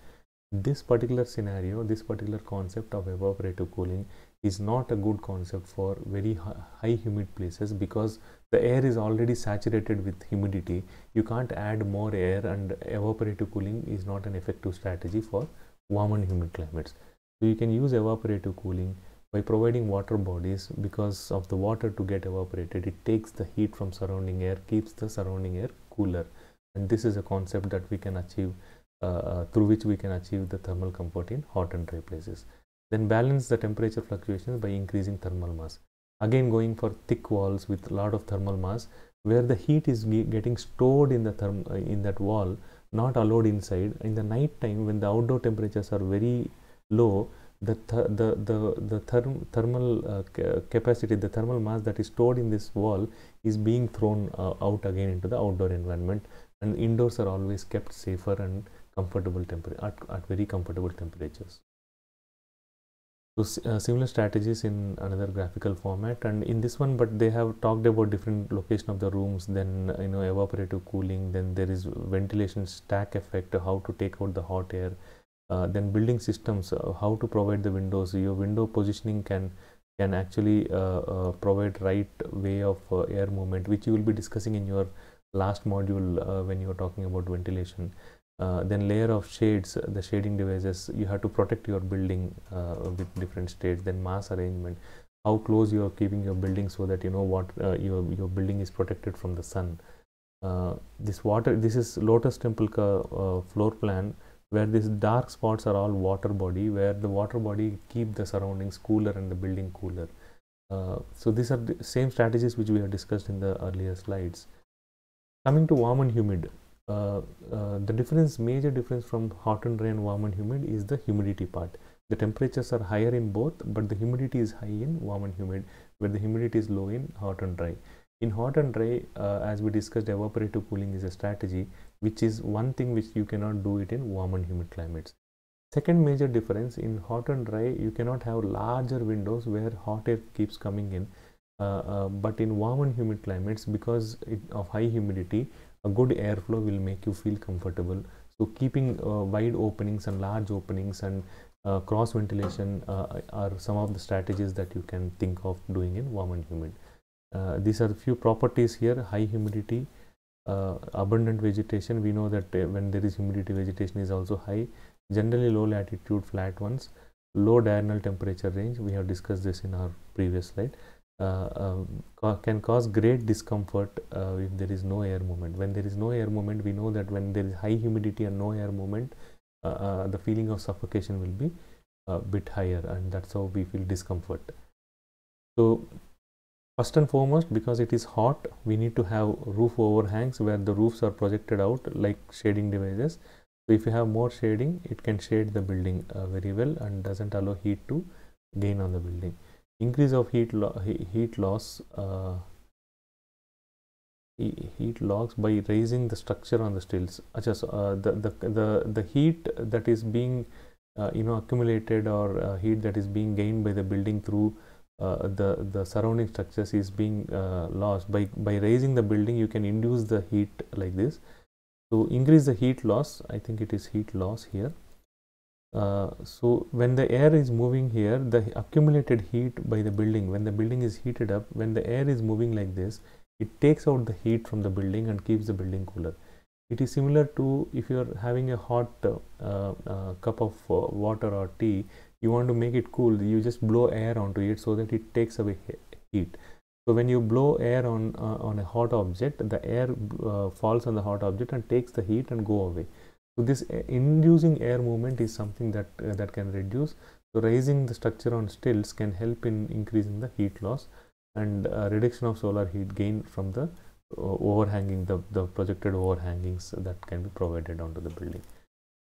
This particular scenario, this particular concept of evaporative cooling is not a good concept for very high humid places because the air is already saturated with humidity. You can't add more air and evaporative cooling is not an effective strategy for warm and humid climates. So you can use evaporative cooling by providing water bodies because of the water to get evaporated. It takes the heat from surrounding air, keeps the surrounding air cooler. And this is a concept that we can achieve, uh, uh through which we can achieve the thermal comfort in hot and dry places. Then balance the temperature fluctuations by increasing thermal mass. Again going for thick walls with a lot of thermal mass where the heat is getting stored in the therm in that wall not allowed inside in the night time when the outdoor temperatures are very low, the, th the, the, the therm thermal uh, ca capacity, the thermal mass that is stored in this wall is being thrown uh, out again into the outdoor environment and indoors are always kept safer and comfortable temperature at, at very comfortable temperatures. So uh, similar strategies in another graphical format and in this one but they have talked about different location of the rooms then uh, you know evaporative cooling then there is ventilation stack effect how to take out the hot air uh, then building systems uh, how to provide the windows your window positioning can can actually uh, uh provide right way of uh, air movement which you will be discussing in your last module uh, when you are talking about ventilation then layer of shades the shading devices you have to protect your building with different shades. then mass arrangement how close you are keeping your building so that you know what your, your building is protected from the sun this water this is lotus temple floor plan where these dark spots are all water body where the water body keep the surroundings cooler and the building cooler uh, so these are the same strategies which we have discussed in the earlier slides coming to warm and humid uh, uh, the difference major difference from hot and rain warm and humid is the humidity part the temperatures are higher in both but the humidity is high in warm and humid where the humidity is low in hot and dry in hot and dry uh, as we discussed evaporative cooling is a strategy which is one thing which you cannot do it in warm and humid climates. Second major difference in hot and dry, you cannot have larger windows where hot air keeps coming in. Uh, uh, but in warm and humid climates, because it, of high humidity, a good airflow will make you feel comfortable. So keeping uh, wide openings and large openings and uh, cross ventilation uh, are some of the strategies that you can think of doing in warm and humid. Uh, these are few properties here: high humidity, uh, abundant vegetation we know that uh, when there is humidity vegetation is also high generally low latitude flat ones low diurnal temperature range we have discussed this in our previous slide uh, uh, can cause great discomfort uh, if there is no air movement. When there is no air movement, we know that when there is high humidity and no air movement, uh, uh, the feeling of suffocation will be a bit higher, and that's how we feel discomfort. So, First and foremost, because it is hot, we need to have roof overhangs where the roofs are projected out like shading devices. So if you have more shading, it can shade the building uh, very well and doesn't allow heat to gain on the building. Increase of heat, lo heat loss uh, heat loss by raising the structure on the stills. Uh, uh, the, the, the, the heat that is being uh, you know accumulated or uh, heat that is being gained by the building through uh, the the surrounding structures is being uh, lost by by raising the building you can induce the heat like this to increase the heat loss i think it is heat loss here uh, so when the air is moving here the accumulated heat by the building when the building is heated up when the air is moving like this it takes out the heat from the building and keeps the building cooler it is similar to if you are having a hot uh, uh, cup of water or tea you want to make it cool you just blow air onto it so that it takes away heat so when you blow air on uh, on a hot object the air uh, falls on the hot object and takes the heat and go away so this uh, inducing air movement is something that uh, that can reduce so raising the structure on stilts can help in increasing the heat loss and uh, reduction of solar heat gain from the uh, overhanging the, the projected overhangings that can be provided onto the building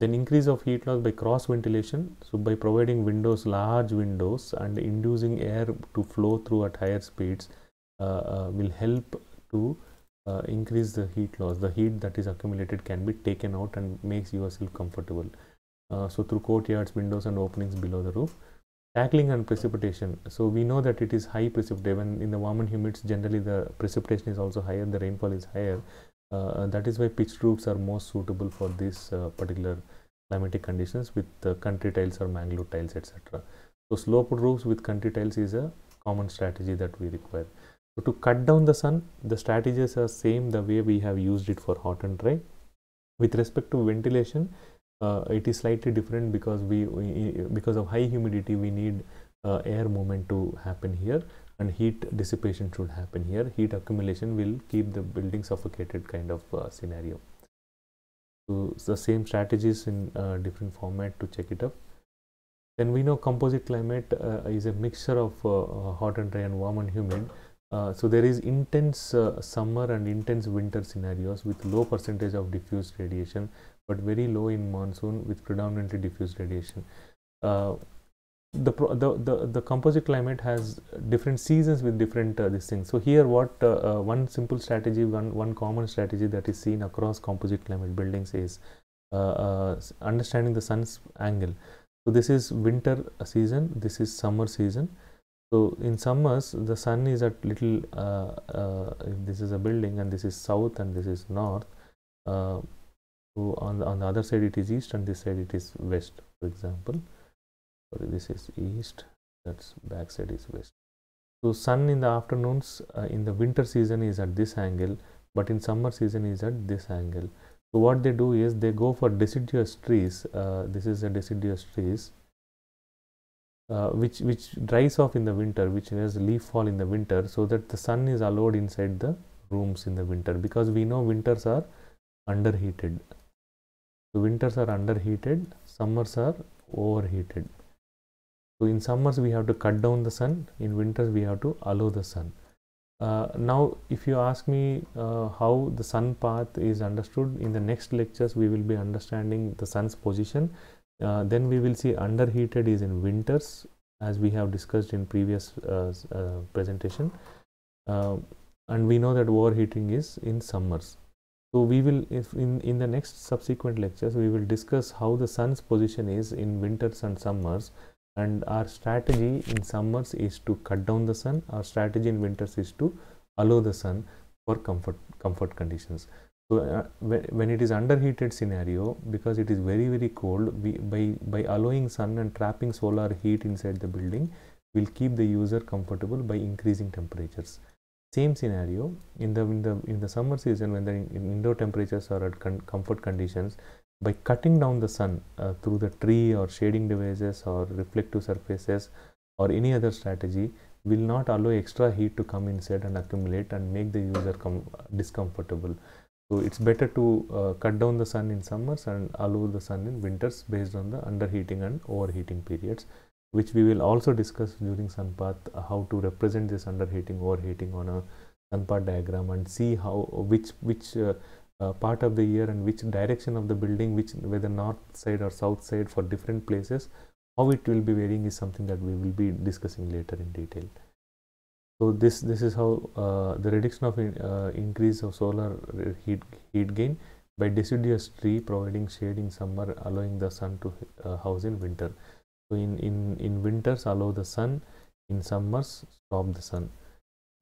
then increase of heat loss by cross ventilation. So by providing windows, large windows and inducing air to flow through at higher speeds uh, uh, will help to uh, increase the heat loss. The heat that is accumulated can be taken out and makes yourself comfortable. Uh, so through courtyards, windows and openings below the roof. Tackling and precipitation. So we know that it is high precipitation. in the warm and humid, generally the precipitation is also higher, the rainfall is higher. Uh, that is why pitched roofs are most suitable for these uh, particular climatic conditions with uh, country tiles or Mangalore tiles etc. So sloped roofs with country tiles is a common strategy that we require. So to cut down the sun, the strategies are same the way we have used it for hot and dry. With respect to ventilation, uh, it is slightly different because we, we, because of high humidity we need uh, air movement to happen here and heat dissipation should happen here heat accumulation will keep the building suffocated kind of uh, scenario so the same strategies in uh, different format to check it up then we know composite climate uh, is a mixture of uh, uh, hot and dry and warm and humid uh, so there is intense summer and intense winter scenarios with low percentage of diffuse radiation but very low in monsoon with predominantly diffuse radiation the, the, the, the composite climate has different seasons with different uh, these things. So here what uh, uh, one simple strategy, one, one common strategy that is seen across composite climate buildings is uh, uh, understanding the sun's angle. So this is winter season, this is summer season. So in summers the sun is at little, uh, if this is a building and this is south and this is north, so on the, on the other side it is east and this side it is west for example sorry this is east that's back side is west so sun in the afternoons uh, in the winter season is at this angle but in summer season is at this angle so what they do is they go for deciduous trees uh, this is a deciduous trees uh, which which dries off in the winter which has leaf fall in the winter so that the sun is allowed inside the rooms in the winter because we know winters are underheated so winters are underheated summers are overheated so in summers we have to cut down the sun, in winters we have to allow the sun. Uh, now if you ask me uh, how the sun path is understood, in the next lectures we will be understanding the sun's position. Uh, then we will see underheated is in winters as we have discussed in previous uh, uh, presentation. Uh, and we know that overheating is in summers. So we will, if in, in the next subsequent lectures, we will discuss how the sun's position is in winters and summers and our strategy in summers is to cut down the sun our strategy in winters is to allow the sun for comfort comfort conditions so uh, when it is underheated scenario because it is very very cold we, by by allowing sun and trapping solar heat inside the building will keep the user comfortable by increasing temperatures same scenario in the in the in the summer season when the indoor temperatures are at con comfort conditions by cutting down the sun uh, through the tree or shading devices or reflective surfaces or any other strategy will not allow extra heat to come inside and accumulate and make the user come uh, discomfortable so it's better to uh, cut down the sun in summers and allow the sun in winters based on the underheating and overheating periods which we will also discuss during sunpath uh, how to represent this underheating overheating on a sunpath diagram and see how which which uh, uh, part of the year and which direction of the building which whether north side or south side for different places how it will be varying is something that we will be discussing later in detail so this this is how uh, the reduction of in, uh, increase of solar heat heat gain by deciduous tree providing shade in summer allowing the sun to uh, house in winter so in in in winters allow the sun in summers stop the sun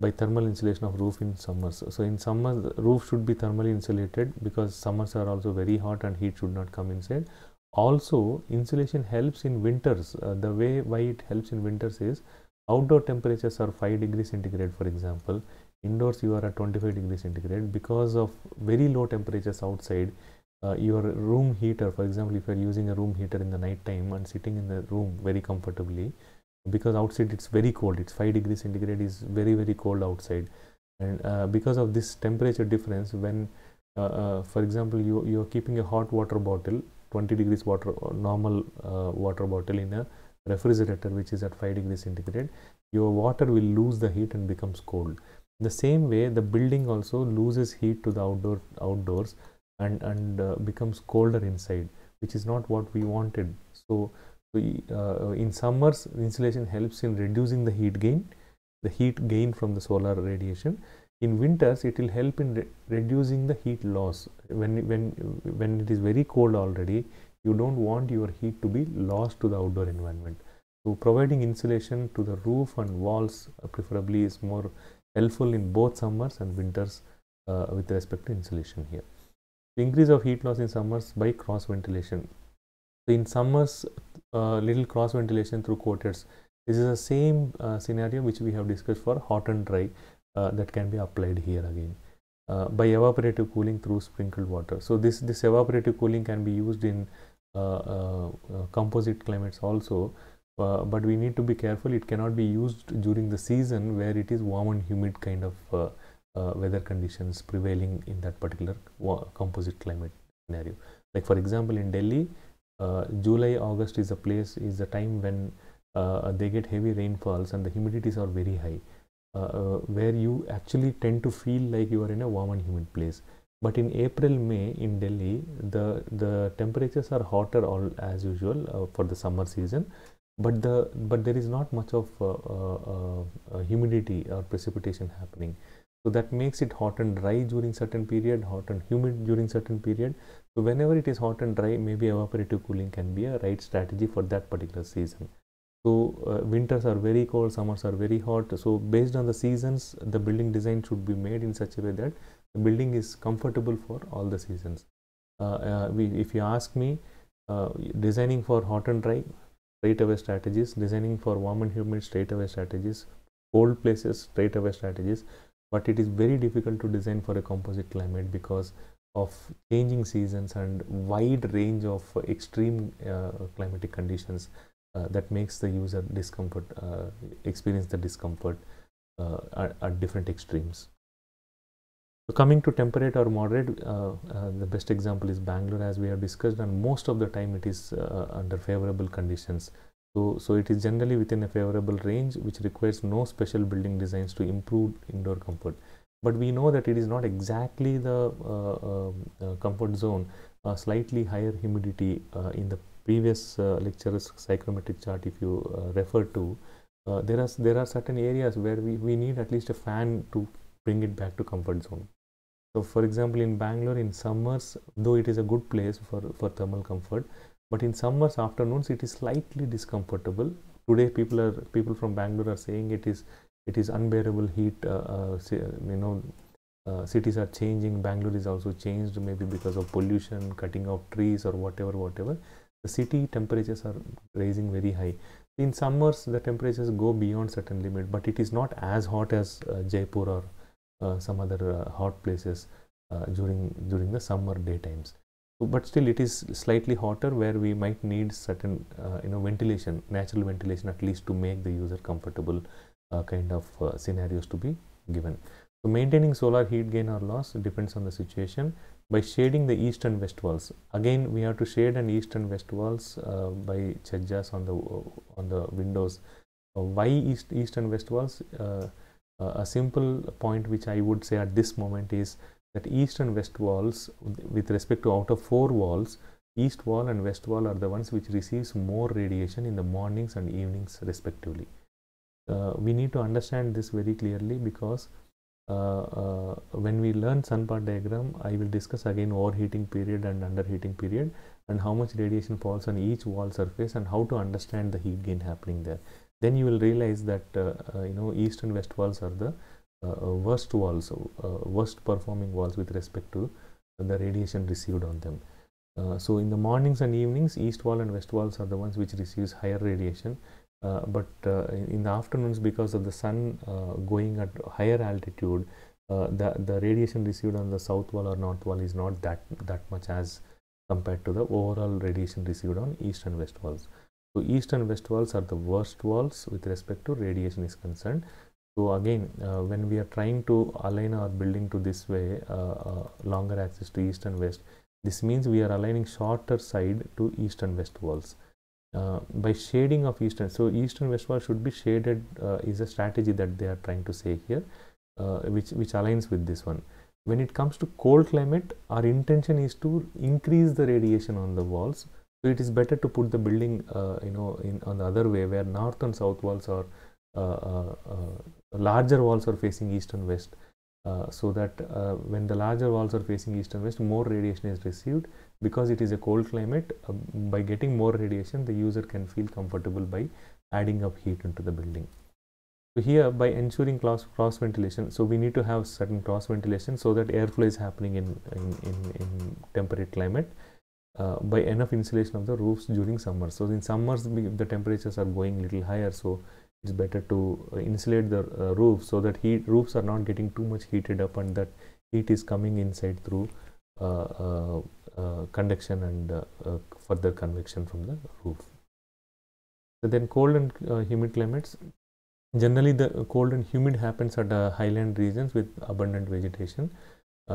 by thermal insulation of roof in summers. So in summers roof should be thermally insulated because summers are also very hot and heat should not come inside. Also insulation helps in winters. Uh, the way why it helps in winters is outdoor temperatures are 5 degrees centigrade for example. Indoors you are at 25 degrees centigrade because of very low temperatures outside. Uh, your room heater for example if you are using a room heater in the night time and sitting in the room very comfortably because outside it's very cold it's 5 degrees centigrade is very very cold outside and uh, because of this temperature difference when uh, uh, for example you you're keeping a hot water bottle 20 degrees water uh, normal uh, water bottle in a refrigerator which is at 5 degrees centigrade your water will lose the heat and becomes cold the same way the building also loses heat to the outdoor outdoors and and uh, becomes colder inside which is not what we wanted so uh, in summers, insulation helps in reducing the heat gain, the heat gain from the solar radiation. In winters, it will help in re reducing the heat loss. When, when, when it is very cold already, you don't want your heat to be lost to the outdoor environment. So, providing insulation to the roof and walls uh, preferably is more helpful in both summers and winters uh, with respect to insulation here. increase of heat loss in summers by cross ventilation. So in summers, little cross ventilation through quarters. This is the same uh, scenario which we have discussed for hot and dry uh, that can be applied here again uh, by evaporative cooling through sprinkled water. So this, this evaporative cooling can be used in uh, uh, composite climates also but we need to be careful it cannot be used during the season where it is warm and humid kind of weather conditions prevailing in that particular composite climate scenario. Like for example in Delhi uh, July August is a place is a time when uh, they get heavy rainfalls and the humidities are very high uh, uh, where you actually tend to feel like you are in a warm and humid place but in April May in Delhi the the temperatures are hotter all as usual uh, for the summer season but the but there is not much of humidity or precipitation happening so that makes it hot and dry during certain period hot and humid during certain period so whenever it is hot and dry, maybe evaporative cooling can be a right strategy for that particular season. So uh, winters are very cold, summers are very hot. So based on the seasons, the building design should be made in such a way that the building is comfortable for all the seasons. Uh, uh, we, if you ask me, uh, designing for hot and dry, straight away strategies, designing for warm and humid, straight away strategies, cold places, straight away strategies. But it is very difficult to design for a composite climate because of changing seasons and wide range of extreme uh, climatic conditions uh, that makes the user discomfort uh, experience the discomfort at, at, different extremes. So coming to temperate or moderate, uh, uh, the best example is Bangalore as we have discussed and most of the time it is uh, under favorable conditions. So, so it is generally within a favorable range which requires no special building designs to improve indoor comfort but we know that it is not exactly the uh, uh, uh comfort zone a uh, slightly higher humidity in the previous lecture's psychrometric chart if you refer to there are there are certain areas where we, we need at least a fan to bring it back to comfort zone so for example in bangalore in summers though it is a good place for for thermal comfort but in summers afternoons it is slightly discomfortable today people are people from bangalore are saying it is it is unbearable heat uh, uh, uh, you know uh, cities are changing bangalore is also changed maybe because of pollution cutting of trees or whatever whatever the city temperatures are rising very high in summers the temperatures go beyond certain limit but it is not as hot as uh, jaipur or uh, some other hot places during during the summer daytimes but still it is slightly hotter where we might need certain you know ventilation natural ventilation at least to make the user comfortable uh, kind of uh, scenarios to be given. So maintaining solar heat gain or loss depends on the situation by shading the east and west walls. Again, we have to shade an east and west walls uh, by chajjas on the on the windows. Uh, why east east and west walls? Uh, a simple point which I would say at this moment is that east and west walls, with respect to out of four walls, east wall and west wall are the ones which receives more radiation in the mornings and evenings respectively uh, we need to understand this very clearly because uh, uh when we learn sun part diagram I will discuss again overheating period and underheating period and how much radiation falls on each wall surface and how to understand the heat gain happening there then you will realize that uh, uh, you know east and west walls are the worst walls worst performing walls with respect to the radiation received on them uh, so in the mornings and evenings east wall and west walls are the ones which receives higher radiation uh, but uh, in the afternoons because of the sun uh, going at higher altitude uh, the the radiation received on the south wall or north wall is not that that much as compared to the overall radiation received on east and west walls so east and west walls are the worst walls with respect to radiation is concerned so again uh, when we are trying to align our building to this way uh, longer axis to east and west this means we are aligning shorter side to east and west walls uh, by shading of eastern so eastern west wall should be shaded uh, is a strategy that they are trying to say here uh, which which aligns with this one when it comes to cold climate our intention is to increase the radiation on the walls so it is better to put the building uh, you know in on the other way where north and south walls are uh, uh, larger walls are facing east and west so that when the larger walls are facing east and west more radiation is received because it is a cold climate uh, by getting more radiation the user can feel comfortable by adding up heat into the building so here by ensuring cross, cross ventilation so we need to have certain cross ventilation so that airflow is happening in in, in, in temperate climate uh, by enough insulation of the roofs during summer so in summers the temperatures are going little higher so it's better to uh, insulate the uh, roof so that heat roofs are not getting too much heated up and that heat is coming inside through uh, uh conduction and uh, uh, further convection from the roof. So then cold and uh, humid climates. Generally the cold and humid happens at uh, highland regions with abundant vegetation.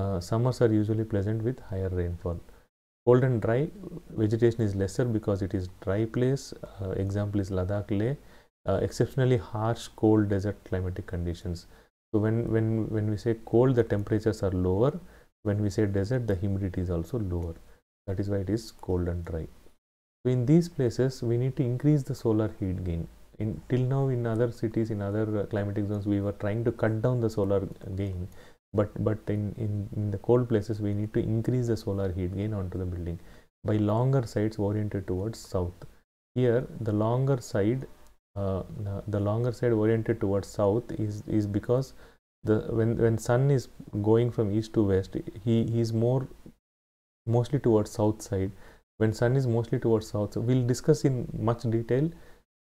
Uh, summers are usually pleasant with higher rainfall. Cold and dry vegetation is lesser because it is dry place. Uh, example is Ladakh Leh. exceptionally harsh cold desert climatic conditions. So when, when, when we say cold the temperatures are lower when we say desert the humidity is also lower that is why it is cold and dry so in these places we need to increase the solar heat gain in till now in other cities in other uh, climatic zones we were trying to cut down the solar gain but but in, in in the cold places we need to increase the solar heat gain onto the building by longer sides oriented towards south here the longer side uh, the longer side oriented towards south is is because the when when sun is going from east to west he, he is more mostly towards south side when sun is mostly towards south so we'll discuss in much detail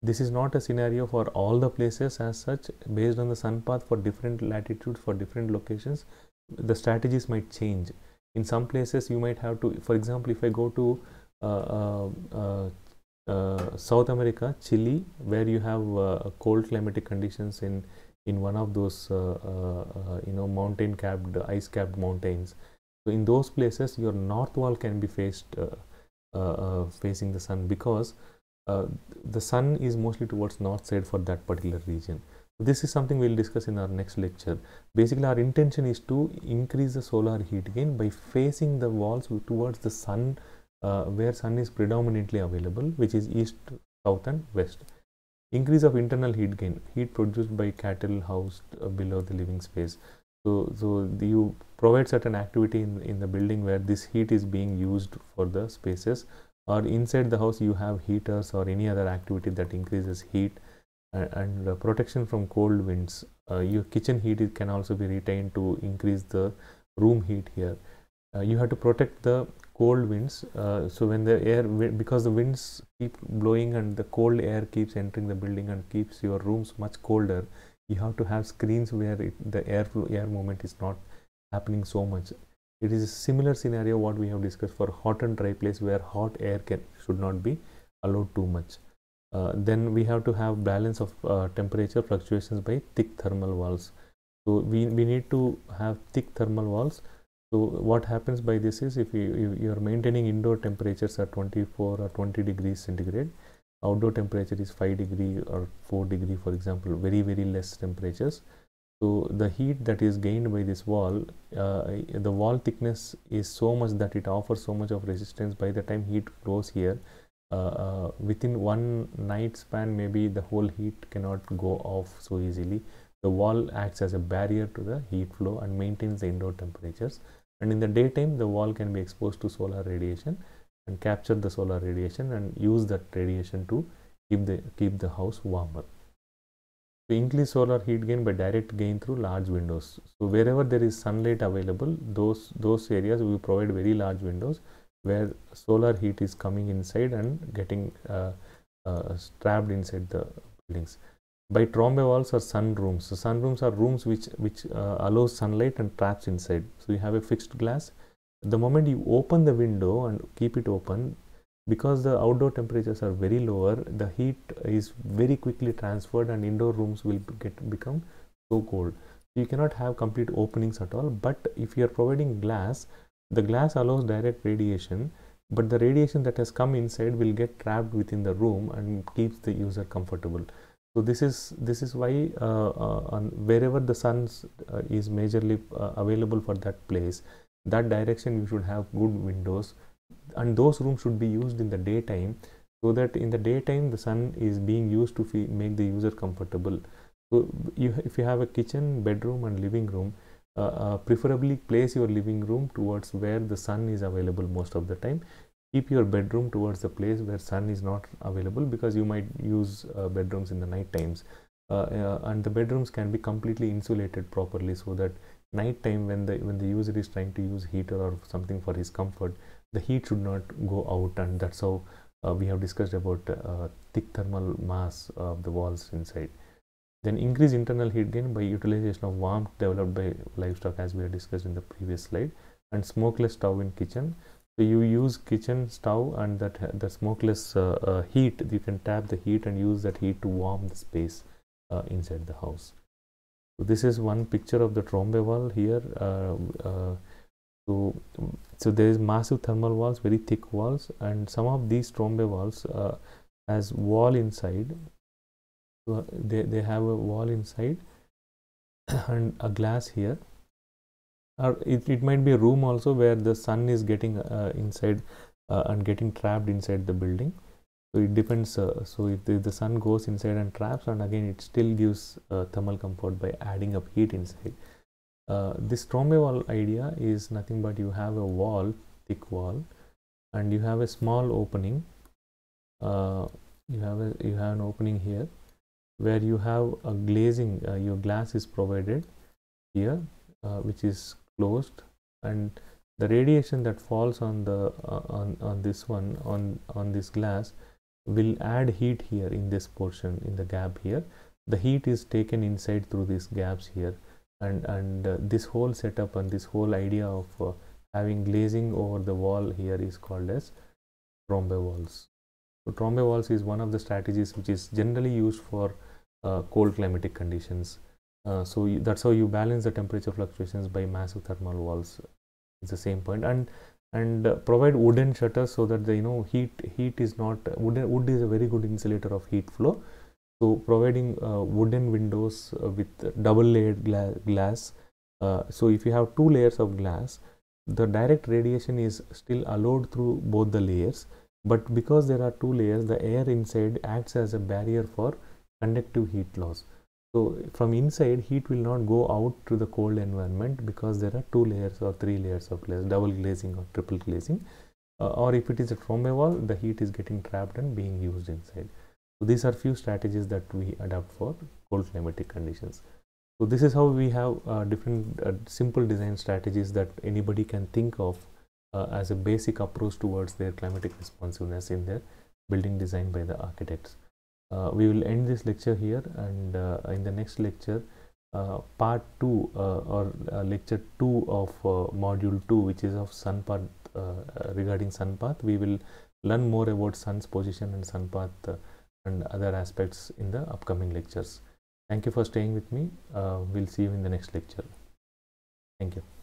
this is not a scenario for all the places as such based on the sun path for different latitudes for different locations the strategies might change in some places you might have to for example if i go to uh, uh, uh, uh south america chile where you have uh, cold climatic conditions in in one of those uh, you know mountain capped ice capped mountains so in those places, your north wall can be faced uh, uh, uh, facing the sun because the sun is mostly towards north side for that particular region. This is something we'll discuss in our next lecture. Basically, our intention is to increase the solar heat gain by facing the walls towards the sun uh, where sun is predominantly available, which is east, south and west. Increase of internal heat gain, heat produced by cattle housed uh, below the living space. So, so you provide certain activity in, in the building where this heat is being used for the spaces or inside the house you have heaters or any other activity that increases heat and, and uh, protection from cold winds. Uh, your kitchen heat is, can also be retained to increase the room heat here. Uh, you have to protect the cold winds. Uh, so when the air, because the winds keep blowing and the cold air keeps entering the building and keeps your rooms much colder, you have to have screens where it, the air air movement is not happening so much it is a similar scenario what we have discussed for hot and dry place where hot air can should not be allowed too much uh, then we have to have balance of uh, temperature fluctuations by thick thermal walls so we, we need to have thick thermal walls so what happens by this is if you, you, you are maintaining indoor temperatures at 24 or 20 degrees centigrade outdoor temperature is 5 degree or 4 degree for example very very less temperatures so the heat that is gained by this wall uh, the wall thickness is so much that it offers so much of resistance by the time heat grows here uh, uh, within one night span maybe the whole heat cannot go off so easily the wall acts as a barrier to the heat flow and maintains the indoor temperatures and in the daytime the wall can be exposed to solar radiation and capture the solar radiation and use that radiation to keep the keep the house warmer to increase solar heat gain by direct gain through large windows so wherever there is sunlight available those those areas we provide very large windows where solar heat is coming inside and getting uh, uh, trapped inside the buildings by trombe walls or sun rooms so sun rooms are rooms which which uh, allows sunlight and traps inside so you have a fixed glass the moment you open the window and keep it open because the outdoor temperatures are very lower the heat is very quickly transferred and indoor rooms will get become so cold you cannot have complete openings at all but if you are providing glass the glass allows direct radiation but the radiation that has come inside will get trapped within the room and keeps the user comfortable so this is this is why uh, uh, wherever the sun uh, is majorly uh, available for that place that direction you should have good windows and those rooms should be used in the daytime so that in the daytime the sun is being used to make the user comfortable so you, if you have a kitchen bedroom and living room uh, uh, preferably place your living room towards where the sun is available most of the time keep your bedroom towards the place where sun is not available because you might use uh, bedrooms in the night times uh, uh, and the bedrooms can be completely insulated properly so that night time when the when the user is trying to use heater or something for his comfort the heat should not go out and that's how uh, we have discussed about uh, thick thermal mass of the walls inside then increase internal heat gain by utilization of warmth developed by livestock as we have discussed in the previous slide and smokeless stove in kitchen so you use kitchen stove and that the smokeless uh, uh heat you can tap the heat and use that heat to warm the space uh, inside the house so this is one picture of the trombe wall here. Uh, uh, so, so there is massive thermal walls, very thick walls, and some of these trombe walls uh, has wall inside. So they, they have a wall inside and a glass here or it, it might be a room also where the sun is getting uh, inside uh, and getting trapped inside the building so it depends uh, so if the, the, sun goes inside and traps and again it still gives uh, thermal comfort by adding up heat inside uh, this Trombe wall idea is nothing but you have a wall thick wall and you have a small opening uh, you have a, you have an opening here where you have a glazing uh, your glass is provided here uh, which is closed and the radiation that falls on the on on this one on on this glass will add heat here in this portion in the gap here the heat is taken inside through these gaps here and and uh, this whole setup and this whole idea of uh, having glazing over the wall here is called as trombe walls so trombe walls is one of the strategies which is generally used for uh, cold climatic conditions uh, so you, that's how you balance the temperature fluctuations by massive thermal walls it's the same point and and uh, provide wooden shutters so that the you know heat heat is not wood wood is a very good insulator of heat flow so providing uh, wooden windows uh, with double layered gla glass uh, so if you have two layers of glass the direct radiation is still allowed through both the layers but because there are two layers the air inside acts as a barrier for conductive heat loss so from inside heat will not go out to the cold environment because there are two layers or three layers of glaze, double glazing or triple glazing. Uh, or if it is a trombe wall, the heat is getting trapped and being used inside. So these are few strategies that we adapt for cold climatic conditions. So this is how we have uh, different uh, simple design strategies that anybody can think of uh, as a basic approach towards their climatic responsiveness in their building design by the architects uh, we will end this lecture here and uh, in the next lecture uh, part 2 uh, or uh, lecture 2 of uh, module 2 which is of sun path regarding sun path we will learn more about sun's position and sun path and other aspects in the upcoming lectures thank you for staying with me we'll see you in the next lecture thank you